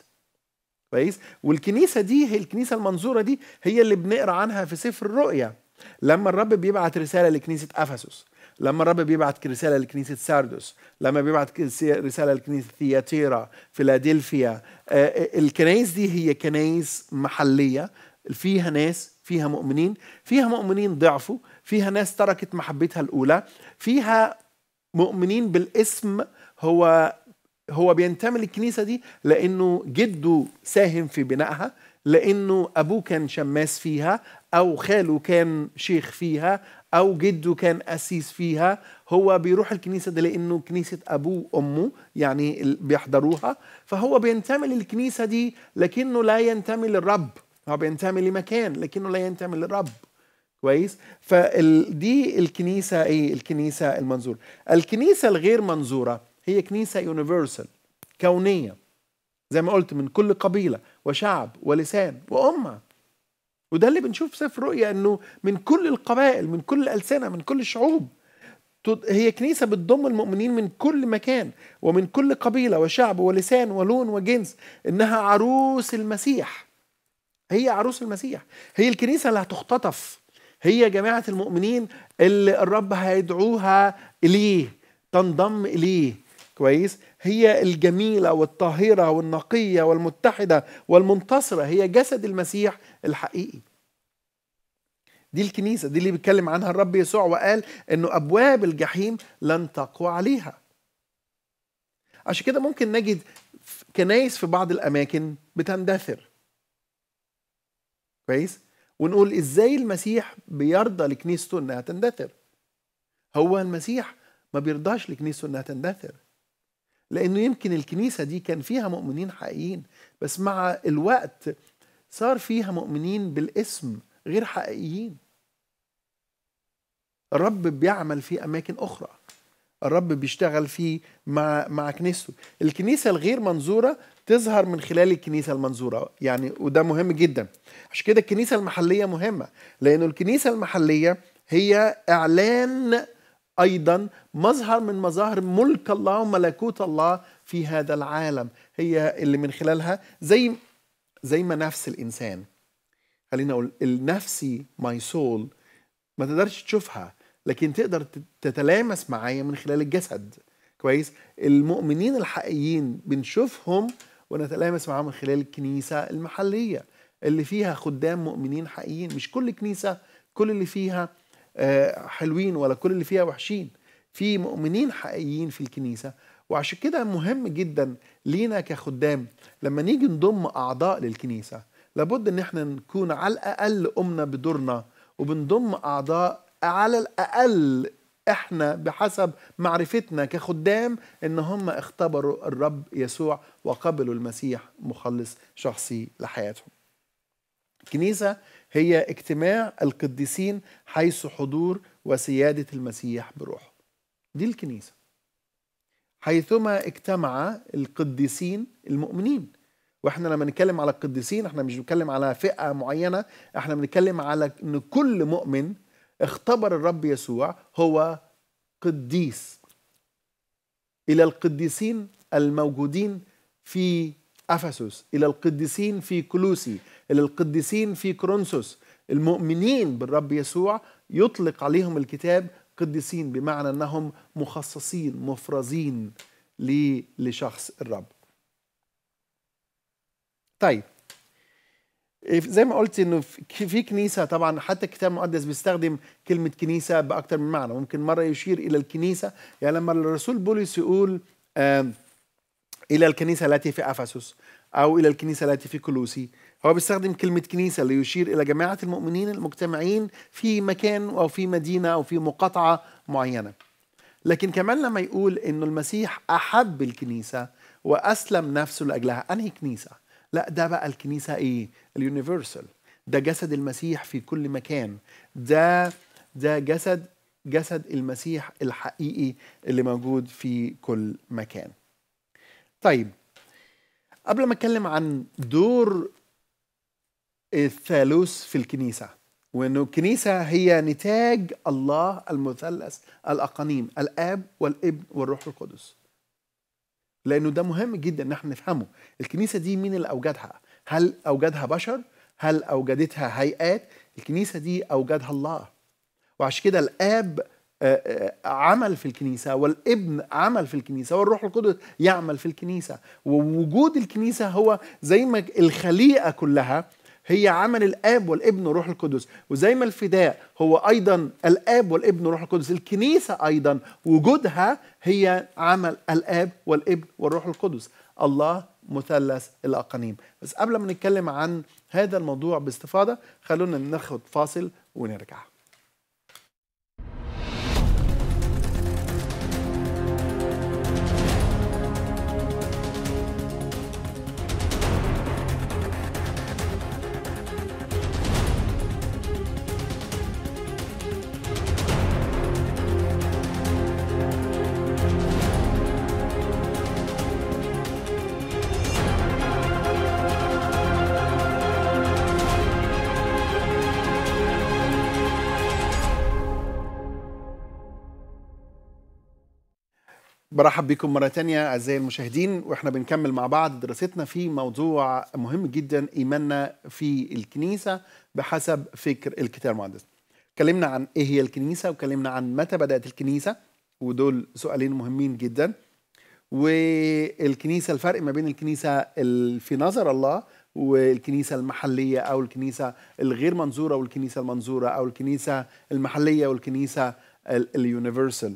كويس والكنيسة دي هي الكنيسة المنظورة دي هي اللي بنقرأ عنها في سفر الرؤيا لما الرب بيبعت رسالة لكنيسة أفسس لما الرب بيبعت رسالة لكنيسة ساردوس لما بيبعت رسالة لكنيسة ثياتيرا فيلادلفيا آه، آه، الكنايس دي هي كنايس محلية فيها ناس فيها مؤمنين فيها مؤمنين ضعفوا فيها ناس تركت محبتها الأولى فيها مؤمنين بالاسم هو هو بينتمي للكنيسة دي لأنه جده ساهم في بنائها لأنه أبوه كان شماس فيها أو خاله كان شيخ فيها أو جده كان أسيس فيها هو بيروح الكنيسة دي لأنه كنيسة أبوه وأمه يعني بيحضروها فهو بينتمي للكنيسة دي لكنه لا ينتمي للرب هو بينتمي لمكان لكنه لا ينتمي للرب كويس فدي الكنيسه ايه الكنيسه المنظوره الكنيسه الغير منظوره هي كنيسه يونيفرسال كونيه زي ما قلت من كل قبيله وشعب ولسان وامه وده اللي بنشوف سفر رؤيا انه من كل القبائل من كل الالسنه من كل الشعوب هي كنيسه بتضم المؤمنين من كل مكان ومن كل قبيله وشعب ولسان ولون وجنس انها عروس المسيح هي عروس المسيح هي الكنيسة اللي هتختطف هي جماعة المؤمنين اللي الرب هيدعوها إليه تنضم إليه كويس هي الجميلة والطاهرة والنقية والمتحدة والمنتصرة هي جسد المسيح الحقيقي دي الكنيسة دي اللي بيتكلم عنها الرب يسوع وقال انه ابواب الجحيم لن تقوى عليها عشان كده ممكن نجد كنايس في بعض الاماكن بتندثر كويس ونقول ازاي المسيح بيرضى لكنيسته انها تندثر هو المسيح ما بيرضاش لكنيسته انها تندثر لانه يمكن الكنيسه دي كان فيها مؤمنين حقيقيين بس مع الوقت صار فيها مؤمنين بالاسم غير حقيقيين الرب بيعمل في اماكن اخرى الرب بيشتغل فيه مع مع كنيسته الكنيسه الغير منظوره تظهر من خلال الكنيسة المنظورة يعني وده مهم جدا عشان كده الكنيسة المحلية مهمة لأن الكنيسة المحلية هي إعلان أيضا مظهر من مظاهر ملك الله وملكوت الله في هذا العالم هي اللي من خلالها زي زي ما نفس الإنسان خلينا أقول النفسي ماي سول ما تقدرش تشوفها لكن تقدر تتلامس معايا من خلال الجسد كويس المؤمنين الحقيقيين بنشوفهم ونتلامس معاه من خلال الكنيسة المحلية اللي فيها خدام مؤمنين حقيقيين مش كل كنيسة كل اللي فيها آه، حلوين ولا كل اللي فيها وحشين في مؤمنين حقيقيين في الكنيسة وعشان كده مهم جدا لينا كخدام لما نيجي نضم أعضاء للكنيسة لابد إن احنا نكون على الأقل قمنا بدورنا وبنضم أعضاء على الأقل احنا بحسب معرفتنا كخدام ان هم اختبروا الرب يسوع وقبلوا المسيح مخلص شخصي لحياتهم الكنيسه هي اجتماع القديسين حيث حضور وسياده المسيح بروحه دي الكنيسه حيثما اجتمع القديسين المؤمنين واحنا لما نتكلم على القديسين احنا مش بنتكلم على فئه معينه احنا بنتكلم على ان كل مؤمن اختبر الرب يسوع هو قديس الى القديسين الموجودين في افسس الى القديسين في كلوسي الى القديسين في كرونسوس المؤمنين بالرب يسوع يطلق عليهم الكتاب قديسين بمعنى انهم مخصصين مفرزين لشخص الرب طيب إيه، زي ما قلت انه في كنيسه طبعا حتى الكتاب المقدس بيستخدم كلمه كنيسه باكثر من معنى ممكن مره يشير الى الكنيسه يعني لما الرسول بولس يقول الى الكنيسه التي في افسس او الى الكنيسه التي في كلوسي هو بيستخدم كلمه كنيسه ليشير الى جماعه المؤمنين المجتمعين في مكان او في مدينه او في مقاطعه معينه لكن كمان لما يقول انه المسيح احب الكنيسه واسلم نفسه لاجلها انهي كنيسه لا ده بقى الكنيسة إيه؟ اليونيفرسال ده جسد المسيح في كل مكان ده ده جسد جسد المسيح الحقيقي اللي موجود في كل مكان طيب قبل ما اتكلم عن دور الثالوث في الكنيسه وانه الكنيسه هي نتاج الله المثلث الاقانيم الاب والابن والروح القدس لانه ده مهم جدا ان احنا نفهمه الكنيسه دي مين اللي اوجدها هل اوجدها بشر هل اوجدتها هيئات الكنيسه دي اوجدها الله وعشان كده الاب آه، آه، عمل في الكنيسة والابن عمل في الكنيسة والروح القدس يعمل في الكنيسة ووجود الكنيسة هو زي ما الخليقة كلها هي عمل الاب والابن والروح القدس وزي ما الفداء هو ايضا الاب والابن والروح القدس الكنيسه ايضا وجودها هي عمل الاب والابن والروح القدس الله مثلث الاقانيم بس قبل ما نتكلم عن هذا الموضوع باستفاضه خلونا ناخد فاصل ونرجع برحب بكم مرة تانية أعزائي المشاهدين وإحنا بنكمل مع بعض دراستنا في موضوع مهم جدا إيماننا في الكنيسة بحسب فكر الكتاب المقدس اتكلمنا عن إيه هي الكنيسة وكلمنا عن متى بدأت الكنيسة ودول سؤالين مهمين جدا والكنيسة الفرق ما بين الكنيسة في نظر الله والكنيسة المحلية أو الكنيسة الغير منظورة والكنيسة المنظورة أو الكنيسة المحلية والكنيسة اليونيفرسال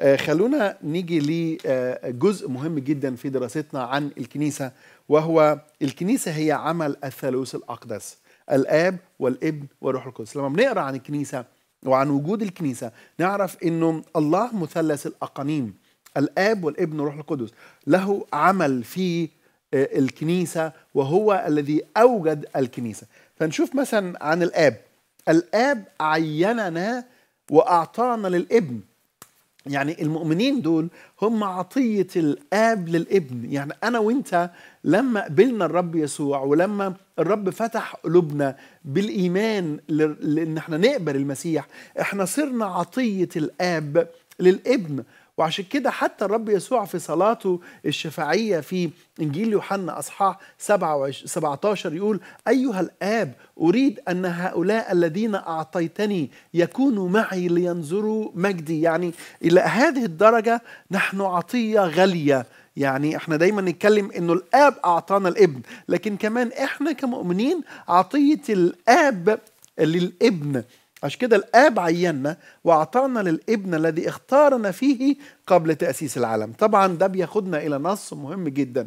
آه، خلونا نيجي لجزء مهم جدا في دراستنا عن الكنيسة وهو الكنيسة هي عمل الثالوث الأقدس الآب والابن والروح القدس لما بنقرأ عن الكنيسة وعن وجود الكنيسة نعرف أنه الله مثلث الأقانيم الآب والابن والروح القدس له عمل في آه، الكنيسة وهو الذي أوجد الكنيسة فنشوف مثلا عن الآب الآب عيننا وأعطانا للابن يعني المؤمنين دول هم عطية الآب للابن يعني أنا وإنت لما قبلنا الرب يسوع ولما الرب فتح قلوبنا بالإيمان لأن احنا نقبل المسيح احنا صرنا عطية الآب للابن وعشان كده حتى الرب يسوع في صلاته الشفاعية في إنجيل يوحنا أصحاح 17 يقول أيها الآب أريد أن هؤلاء الذين أعطيتني يكونوا معي لينظروا مجدي يعني إلى هذه الدرجة نحن عطية غالية يعني احنا دايما نتكلم انه الاب اعطانا الابن لكن كمان احنا كمؤمنين عطيه الاب للابن عشان كده الاب عينا واعطانا للابن الذي اختارنا فيه قبل تاسيس العالم طبعا ده بياخدنا الى نص مهم جدا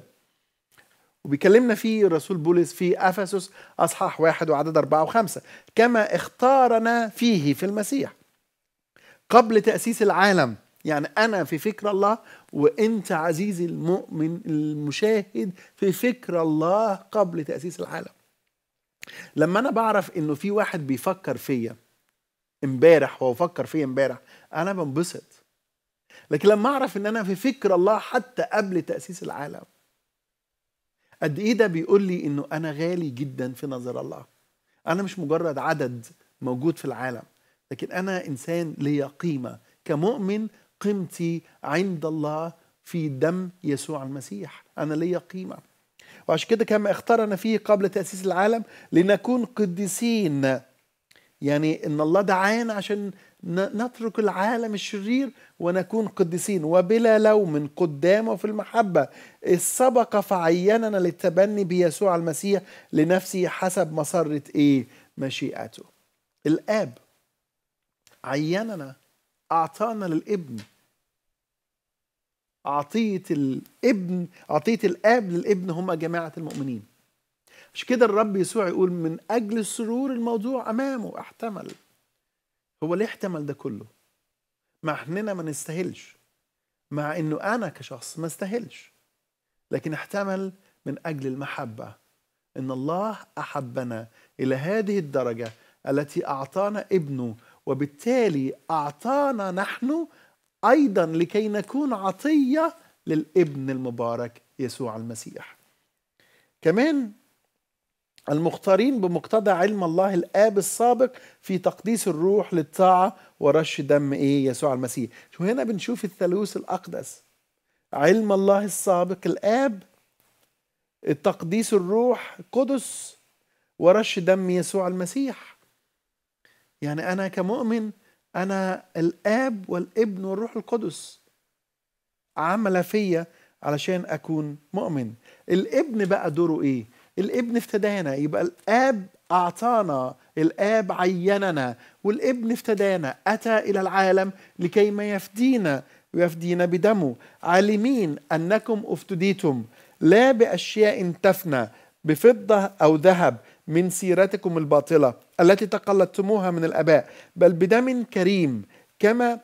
وبيكلمنا فيه الرسول بولس في افسس اصحاح واحد وعدد اربعه وخمسه كما اختارنا فيه في المسيح قبل تاسيس العالم يعني انا في فكر الله وانت عزيزي المؤمن المشاهد في فكر الله قبل تاسيس العالم لما انا بعرف انه في واحد بيفكر فيا امبارح وافكر فيه امبارح انا بنبسط لكن لما اعرف ان انا في فكر الله حتى قبل تاسيس العالم قد ايه ده بيقول لي انه انا غالي جدا في نظر الله انا مش مجرد عدد موجود في العالم لكن انا انسان ليا قيمه كمؤمن قيمتي عند الله في دم يسوع المسيح انا ليا قيمه وعشان كده كما اختارنا فيه قبل تاسيس العالم لنكون قديسين يعني ان الله دعانا عشان نترك العالم الشرير ونكون قديسين وبلا لوم قدامه في المحبة السبق فعيننا للتبني بيسوع المسيح لنفسه حسب مسرة ايه مشيئته الاب عيننا اعطانا للابن عطية الابن عطية الاب للابن هم جماعة المؤمنين مش كده الرب يسوع يقول من أجل السرور الموضوع أمامه احتمل هو ليه احتمل ده كله مع إننا ما نستاهلش مع إنه أنا كشخص ما استاهلش لكن احتمل من أجل المحبة إن الله أحبنا إلى هذه الدرجة التي أعطانا ابنه وبالتالي أعطانا نحن أيضا لكي نكون عطية للابن المبارك يسوع المسيح كمان المختارين بمقتضى علم الله الآب السابق في تقديس الروح للطاعة ورش دم إيه يسوع المسيح وهنا بنشوف الثالوث الأقدس علم الله السابق الآب التقديس الروح قدس ورش دم يسوع المسيح يعني أنا كمؤمن أنا الآب والابن والروح القدس عمل فيا علشان أكون مؤمن الابن بقى دوره إيه الابن افتدانا يبقى الاب اعطانا الاب عيننا والابن افتدانا اتى الى العالم لكي ما يفدينا ويفدينا بدمه عالمين انكم افتديتم لا باشياء تفنى بفضه او ذهب من سيرتكم الباطله التي تقلدتموها من الاباء بل بدم كريم كما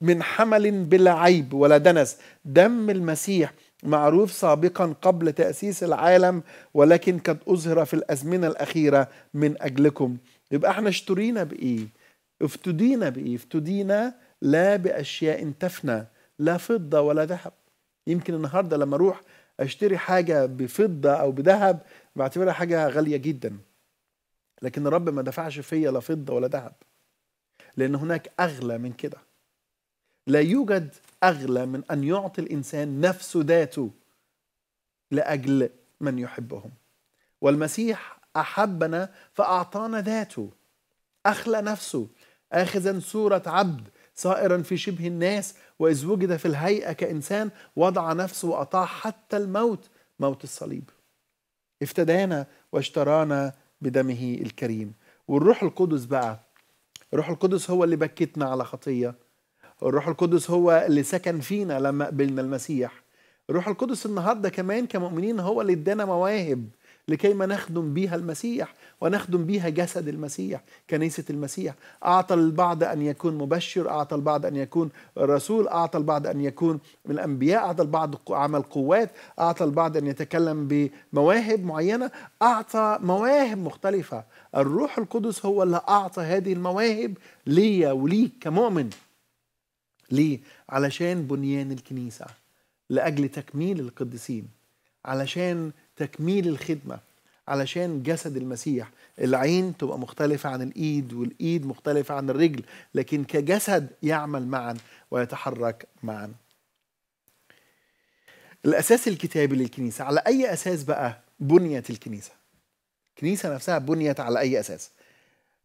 من حمل بلا عيب ولا دنس دم المسيح معروف سابقا قبل تأسيس العالم ولكن قد أظهر في الأزمنة الأخيرة من أجلكم يبقى احنا اشترينا بإيه افتدينا بإيه افتدينا لا بأشياء تفنى لا فضة ولا ذهب يمكن النهاردة لما أروح أشتري حاجة بفضة أو بذهب بعتبرها حاجة غالية جدا لكن الرب ما دفعش فيا لا فضة ولا ذهب لأن هناك أغلى من كده لا يوجد أغلى من أن يعطي الإنسان نفسه ذاته لأجل من يحبهم والمسيح أحبنا فأعطانا ذاته أخلى نفسه آخذا صورة عبد صائرا في شبه الناس وإذ وجد في الهيئة كإنسان وضع نفسه وأطاع حتى الموت موت الصليب افتدانا واشترانا بدمه الكريم والروح القدس بقى الروح القدس هو اللي بكتنا على خطية الروح القدس هو اللي سكن فينا لما قبلنا المسيح الروح القدس النهارده كمان كمؤمنين هو اللي ادانا مواهب لكي ما نخدم بيها المسيح ونخدم بيها جسد المسيح كنيسة المسيح أعطى البعض أن يكون مبشر أعطى البعض أن يكون رسول أعطى البعض أن يكون من الأنبياء أعطى البعض عمل قوات أعطى البعض أن يتكلم بمواهب معينة أعطى مواهب مختلفة الروح القدس هو اللي أعطى هذه المواهب ليا وليك كمؤمن ليه؟ علشان بنيان الكنيسة لأجل تكميل القديسين علشان تكميل الخدمة علشان جسد المسيح العين تبقى مختلفة عن الإيد والإيد مختلفة عن الرجل لكن كجسد يعمل معا ويتحرك معا الأساس الكتابي للكنيسة على أي أساس بقى بنيت الكنيسة الكنيسة نفسها بنيت على أي أساس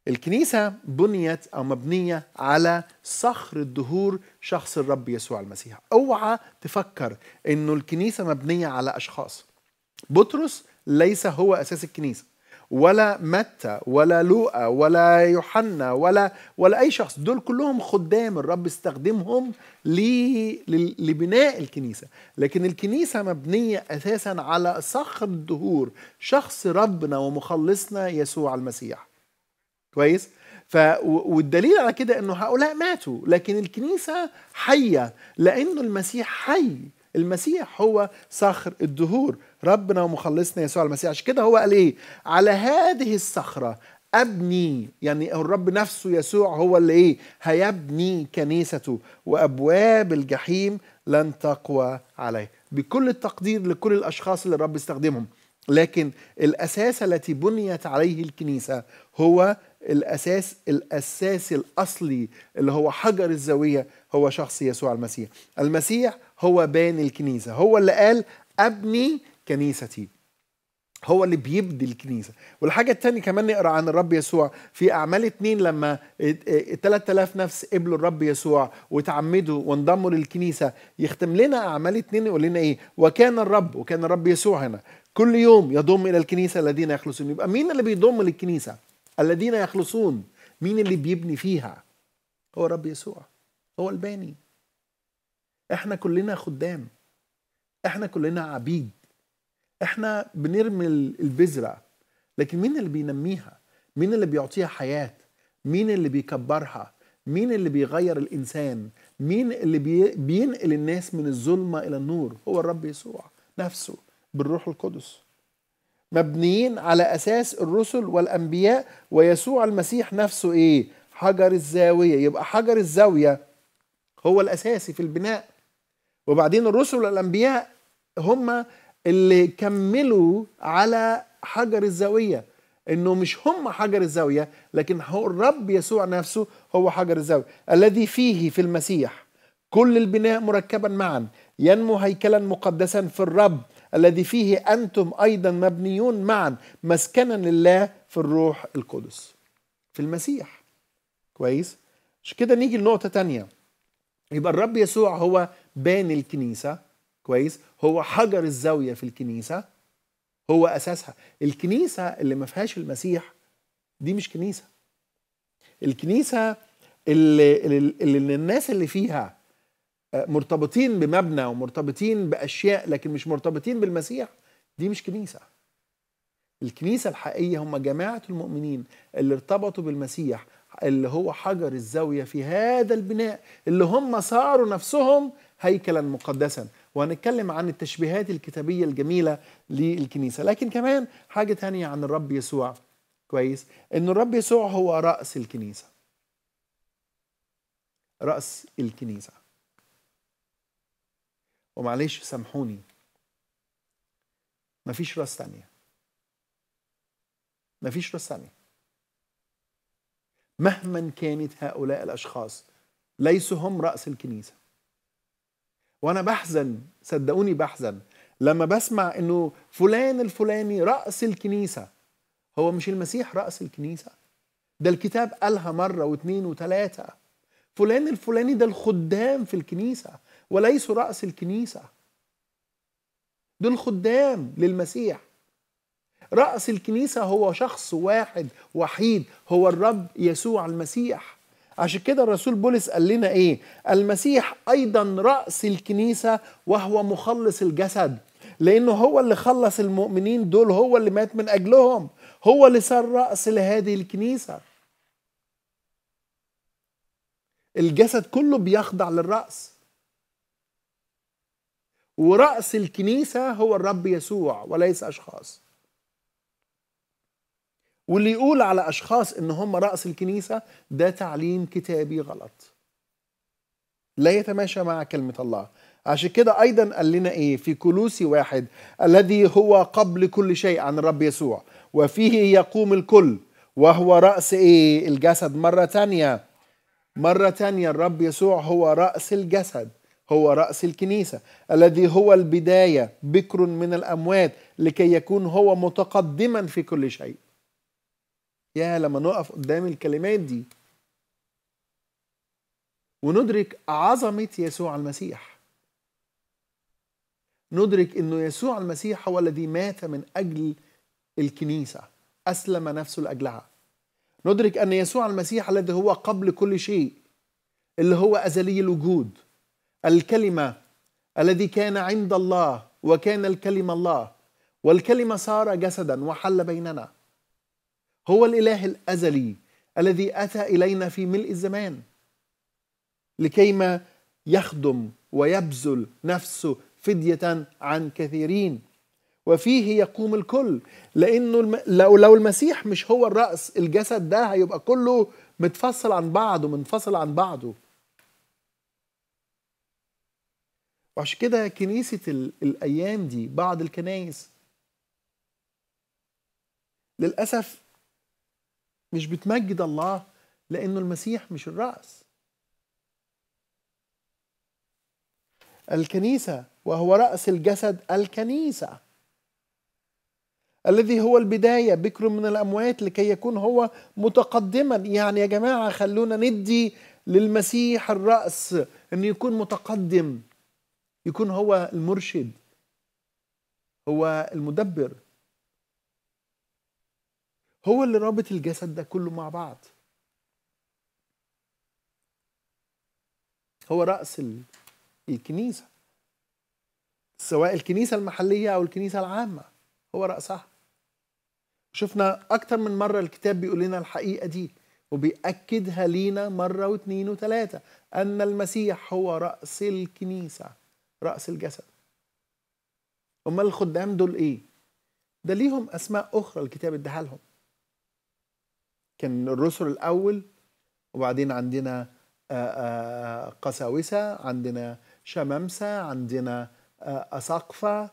الكنيسة بنيت أو مبنية على صخر الدهور شخص الرب يسوع المسيح اوعى تفكر أنه الكنيسة مبنية على أشخاص بطرس ليس هو أساس الكنيسة ولا متى ولا لوقا ولا يوحنا ولا ولا اي شخص دول كلهم خدام الرب استخدمهم لبناء الكنيسه لكن الكنيسه مبنيه اساسا على صخر الدهور شخص ربنا ومخلصنا يسوع المسيح كويس ف والدليل على كده انه هؤلاء ماتوا لكن الكنيسه حيه لانه المسيح حي المسيح هو صخر الدهور ربنا ومخلصنا يسوع المسيح عشان كده هو قال ايه على هذه الصخره ابني يعني الرب نفسه يسوع هو اللي ايه هيبني كنيسته وابواب الجحيم لن تقوى عليه بكل التقدير لكل الاشخاص اللي الرب استخدمهم لكن الاساس التي بنيت عليه الكنيسه هو الأساس الأساس الأصلي اللي هو حجر الزاوية هو شخص يسوع المسيح المسيح هو بان الكنيسة هو اللي قال أبني كنيستي هو اللي بيبدي الكنيسة والحاجة التانية كمان نقرأ عن الرب يسوع في أعمال اتنين لما 3000 نفس قبلوا الرب يسوع وتعمدوا وانضموا للكنيسة يختم لنا أعمال اتنين يقول لنا إيه وكان الرب وكان الرب يسوع هنا كل يوم يضم إلى الكنيسة الذين يخلصون يبقى مين اللي بيضم للكنيسة الذين يخلصون مين اللي بيبني فيها هو رب يسوع هو الباني احنا كلنا خدام احنا كلنا عبيد احنا بنرمي البذرة لكن مين اللي بينميها مين اللي بيعطيها حياة مين اللي بيكبرها مين اللي بيغير الإنسان مين اللي بي... بينقل الناس من الظلمة إلى النور هو الرب يسوع نفسه بالروح القدس مبنيين على أساس الرسل والأنبياء ويسوع المسيح نفسه إيه؟ حجر الزاوية يبقى حجر الزاوية هو الأساسي في البناء وبعدين الرسل والأنبياء هم اللي كملوا على حجر الزاوية انه مش هم حجر الزاوية لكن هو الرب يسوع نفسه هو حجر الزاوية الذي فيه في المسيح كل البناء مركبا معا ينمو هيكلا مقدسا في الرب الذي فيه أنتم أيضا مبنيون معا مسكنا لله في الروح القدس في المسيح كويس عشان كده نيجي لنقطة تانية يبقى الرب يسوع هو بان الكنيسة كويس هو حجر الزاوية في الكنيسة هو أساسها الكنيسة اللي ما فيهاش المسيح دي مش كنيسة الكنيسة اللي, اللي الناس اللي فيها مرتبطين بمبنى ومرتبطين باشياء لكن مش مرتبطين بالمسيح دي مش كنيسه الكنيسه الحقيقيه هم جماعه المؤمنين اللي ارتبطوا بالمسيح اللي هو حجر الزاويه في هذا البناء اللي هم صاروا نفسهم هيكلا مقدسا وهنتكلم عن التشبيهات الكتابيه الجميله للكنيسه لكن كمان حاجه تانية عن الرب يسوع كويس ان الرب يسوع هو راس الكنيسه راس الكنيسه ومعلش سامحوني مفيش راس تانية مفيش راس تانية مهما كانت هؤلاء الأشخاص ليسوا هم رأس الكنيسة وأنا بحزن صدقوني بحزن لما بسمع إنه فلان الفلاني رأس الكنيسة هو مش المسيح رأس الكنيسة ده الكتاب قالها مرة واثنين وثلاثة فلان الفلاني ده الخدام في الكنيسة وليسوا رأس الكنيسة دول خدام للمسيح رأس الكنيسة هو شخص واحد وحيد هو الرب يسوع المسيح عشان كده الرسول بولس قال لنا ايه المسيح ايضا رأس الكنيسة وهو مخلص الجسد لانه هو اللي خلص المؤمنين دول هو اللي مات من اجلهم هو اللي صار رأس لهذه الكنيسة الجسد كله بيخضع للرأس ورأس الكنيسة هو الرب يسوع وليس أشخاص واللي يقول على أشخاص إن هم رأس الكنيسة ده تعليم كتابي غلط لا يتماشى مع كلمة الله عشان كده أيضا قال لنا إيه في كلوسي واحد الذي هو قبل كل شيء عن الرب يسوع وفيه يقوم الكل وهو رأس إيه الجسد مرة تانية مرة تانية الرب يسوع هو رأس الجسد هو رأس الكنيسة الذي هو البداية بكر من الأموات لكي يكون هو متقدما في كل شيء يا لما نقف قدام الكلمات دي وندرك عظمة يسوع المسيح ندرك أنه يسوع المسيح هو الذي مات من أجل الكنيسة أسلم نفسه لأجلها ندرك أن يسوع المسيح الذي هو قبل كل شيء اللي هو أزلي الوجود الكلمة الذي كان عند الله وكان الكلمة الله والكلمة صار جسدا وحل بيننا هو الإله الأزلي الذي أتى إلينا في ملء الزمان لكيما يخدم ويبذل نفسه فدية عن كثيرين وفيه يقوم الكل لأنه لو, لو المسيح مش هو الرأس الجسد ده هيبقى كله متفصل عن بعضه منفصل عن بعضه وعشان كده كنيسة الأيام دي بعض الكنايس للأسف مش بتمجد الله لأنه المسيح مش الرأس الكنيسة وهو رأس الجسد الكنيسة الذي هو البداية بكر من الأموات لكي يكون هو متقدما يعني يا جماعة خلونا ندي للمسيح الرأس أن يكون متقدم يكون هو المرشد هو المدبر هو اللي رابط الجسد ده كله مع بعض هو رأس الكنيسة سواء الكنيسة المحلية أو الكنيسة العامة هو رأسها شفنا أكتر من مرة الكتاب بيقول لنا الحقيقة دي وبيأكدها لينا مرة واثنين وثلاثة أن المسيح هو رأس الكنيسة رأس الجسد أمال الخدام دول إيه؟ ده ليهم أسماء أخرى الكتاب اداها لهم كان الرسل الأول وبعدين عندنا آه، آه، قساوسة عندنا شمامسة عندنا آه، أساقفة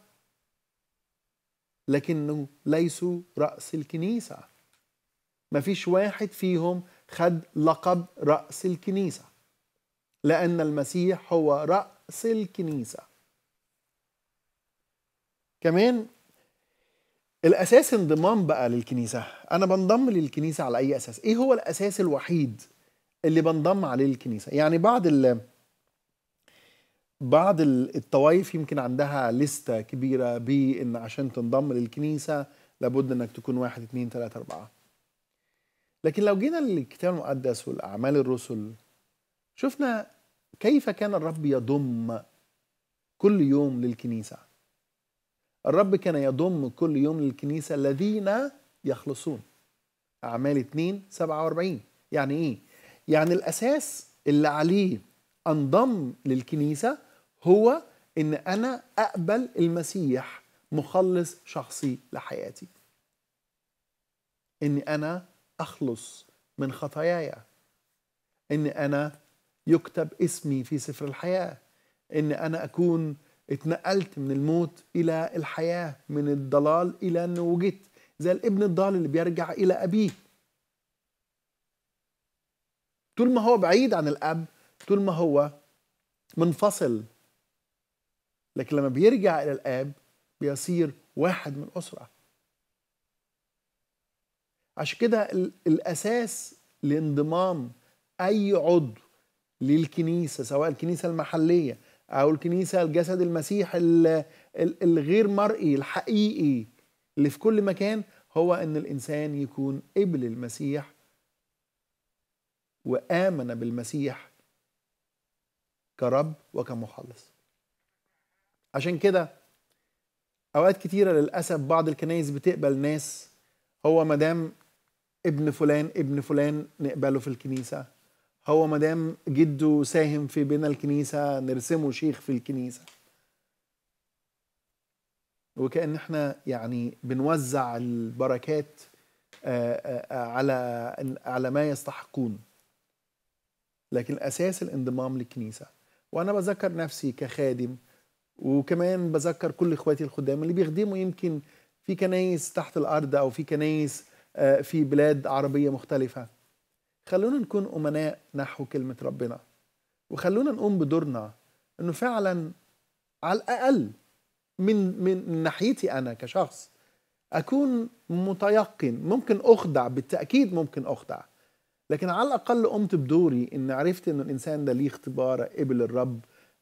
لكنه ليسوا رأس الكنيسة مفيش واحد فيهم خد لقب رأس الكنيسة لأن المسيح هو رأس رأس الكنيسة كمان الأساس انضمام بقى للكنيسة أنا بنضم للكنيسة على أي أساس إيه هو الأساس الوحيد اللي بنضم عليه للكنيسة يعني بعض ال بعض الطوائف يمكن عندها لستة كبيرة بإن عشان تنضم للكنيسة لابد إنك تكون واحد اثنين ثلاثة أربعة لكن لو جينا للكتاب المقدس والأعمال الرسل شفنا كيف كان الرب يضم كل يوم للكنيسة الرب كان يضم كل يوم للكنيسة الذين يخلصون أعمال 2 47 يعني إيه؟ يعني الأساس اللي عليه أنضم للكنيسة هو إن أنا أقبل المسيح مخلص شخصي لحياتي إني أنا أخلص من خطاياي إني أنا يكتب اسمي في سفر الحياه ان انا اكون اتنقلت من الموت الى الحياه من الضلال الى ان وجدت زي الابن الضال اللي بيرجع الى ابيه طول ما هو بعيد عن الاب طول ما هو منفصل لكن لما بيرجع الى الاب بيصير واحد من اسره عشان كده الاساس لانضمام اي عضو للكنيسه سواء الكنيسه المحليه او الكنيسه الجسد المسيح الغير مرئي الحقيقي اللي في كل مكان هو ان الانسان يكون قبل المسيح وامن بالمسيح كرب وكمخلص عشان كده اوقات كتيره للاسف بعض الكنايس بتقبل ناس هو مدام ابن فلان ابن فلان نقبله في الكنيسه هو مدام جده ساهم في بناء الكنيسة نرسمه شيخ في الكنيسة وكأن احنا يعني بنوزع البركات آه، آه، آه، على على ما يستحقون لكن أساس الانضمام للكنيسة وأنا بذكر نفسي كخادم وكمان بذكر كل إخواتي الخدام اللي بيخدموا يمكن في كنايس تحت الأرض أو في كنايس في بلاد عربية مختلفة خلونا نكون أمناء نحو كلمة ربنا وخلونا نقوم بدورنا أنه فعلا على الأقل من من ناحيتي أنا كشخص أكون متيقن ممكن أخدع بالتأكيد ممكن أخدع لكن على الأقل قمت بدوري إن عرفت إن الإنسان ده ليه اختبار قبل الرب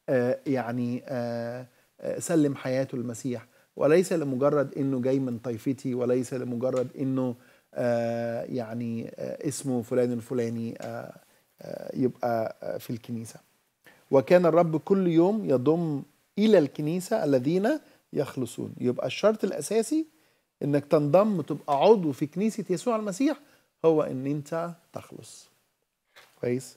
آه يعني آه, آه، سلم حياته المسيح وليس لمجرد انه جاي من طائفتي وليس لمجرد انه آه، يعني آه، اسمه فلان الفلاني آه، يبقى في الكنيسة وكان الرب كل يوم يضم إلى الكنيسة الذين يخلصون يبقى الشرط الأساسي إنك تنضم تبقى عضو في كنيسة يسوع المسيح هو إن أنت تخلص كويس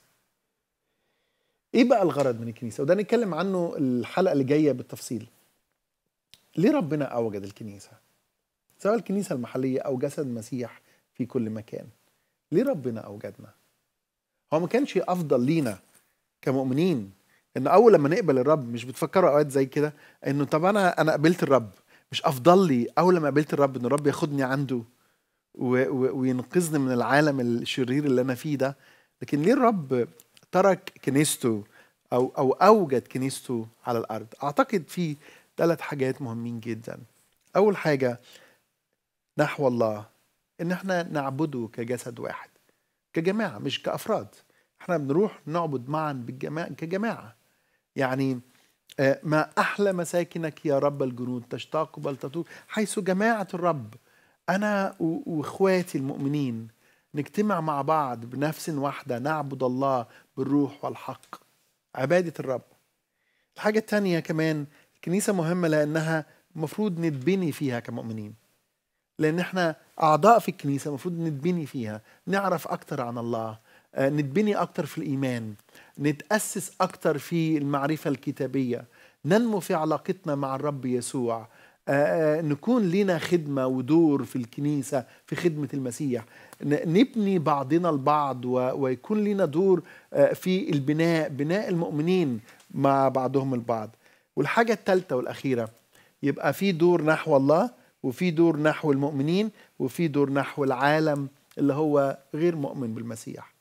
إيه بقى الغرض من الكنيسة وده نتكلم عنه الحلقة اللي جاية بالتفصيل ليه ربنا أوجد الكنيسة سواء الكنيسة المحلية أو جسد المسيح في كل مكان ليه ربنا أوجدنا هو ما كانش أفضل لينا كمؤمنين ان اول لما نقبل الرب مش بتفكروا اوقات زي كده انه طب انا انا قبلت الرب مش افضل لي اول لما قبلت الرب ان الرب ياخدني عنده وينقذني من العالم الشرير اللي انا فيه ده لكن ليه الرب ترك كنيسته او او اوجد كنيسته على الارض اعتقد في ثلاث حاجات مهمين جدا اول حاجه نحو الله ان احنا نعبده كجسد واحد كجماعه مش كافراد احنا بنروح نعبد معا بالجماعه كجماعه يعني آه، ما احلى مساكنك يا رب الجنود تشتاق بل تطوف حيث جماعه الرب انا واخواتي المؤمنين نجتمع مع بعض بنفس واحده نعبد الله بالروح والحق عباده الرب الحاجه الثانيه كمان الكنيسه مهمه لانها المفروض نتبني فيها كمؤمنين لان احنا اعضاء في الكنيسه المفروض نتبني فيها نعرف اكتر عن الله آه، نتبني اكتر في الايمان نتاسس اكتر في المعرفه الكتابيه ننمو في علاقتنا مع الرب يسوع آه، آه، نكون لنا خدمه ودور في الكنيسه في خدمه المسيح نبني بعضنا البعض ويكون لنا دور في البناء بناء المؤمنين مع بعضهم البعض والحاجه الثالثه والاخيره يبقى في دور نحو الله وفي دور نحو المؤمنين وفي دور نحو العالم اللي هو غير مؤمن بالمسيح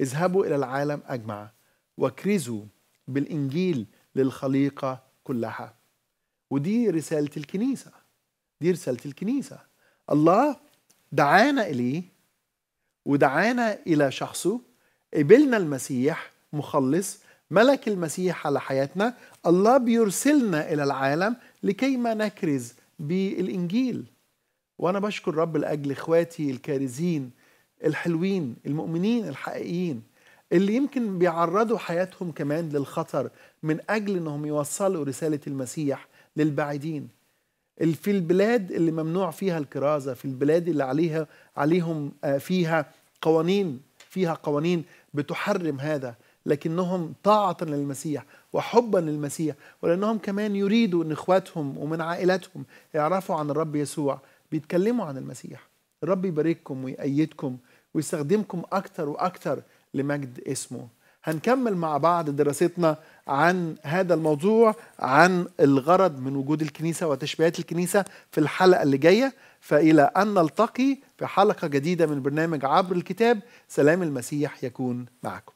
اذهبوا إلى العالم أجمع وكرزوا بالإنجيل للخليقة كلها ودي رسالة الكنيسة دي رسالة الكنيسة الله دعانا إليه ودعانا إلى شخصه قبلنا المسيح مخلص ملك المسيح على حياتنا الله بيرسلنا إلى العالم لكي ما نكرز بالإنجيل وأنا بشكر رب لأجل إخواتي الكارزين الحلوين المؤمنين الحقيقيين اللي يمكن بيعرضوا حياتهم كمان للخطر من أجل أنهم يوصلوا رسالة المسيح للبعيدين في البلاد اللي ممنوع فيها الكرازة في البلاد اللي عليها عليهم آه، فيها قوانين فيها قوانين بتحرم هذا لكنهم طاعة للمسيح وحبا للمسيح ولأنهم كمان يريدوا أن إخواتهم ومن عائلاتهم يعرفوا عن الرب يسوع بيتكلموا عن المسيح الرب يبارككم ويأيدكم ويستخدمكم أكتر وأكتر لمجد اسمه هنكمل مع بعض دراستنا عن هذا الموضوع عن الغرض من وجود الكنيسة وتشبيهات الكنيسة في الحلقة اللي جاية فإلى أن نلتقي في حلقة جديدة من برنامج عبر الكتاب سلام المسيح يكون معكم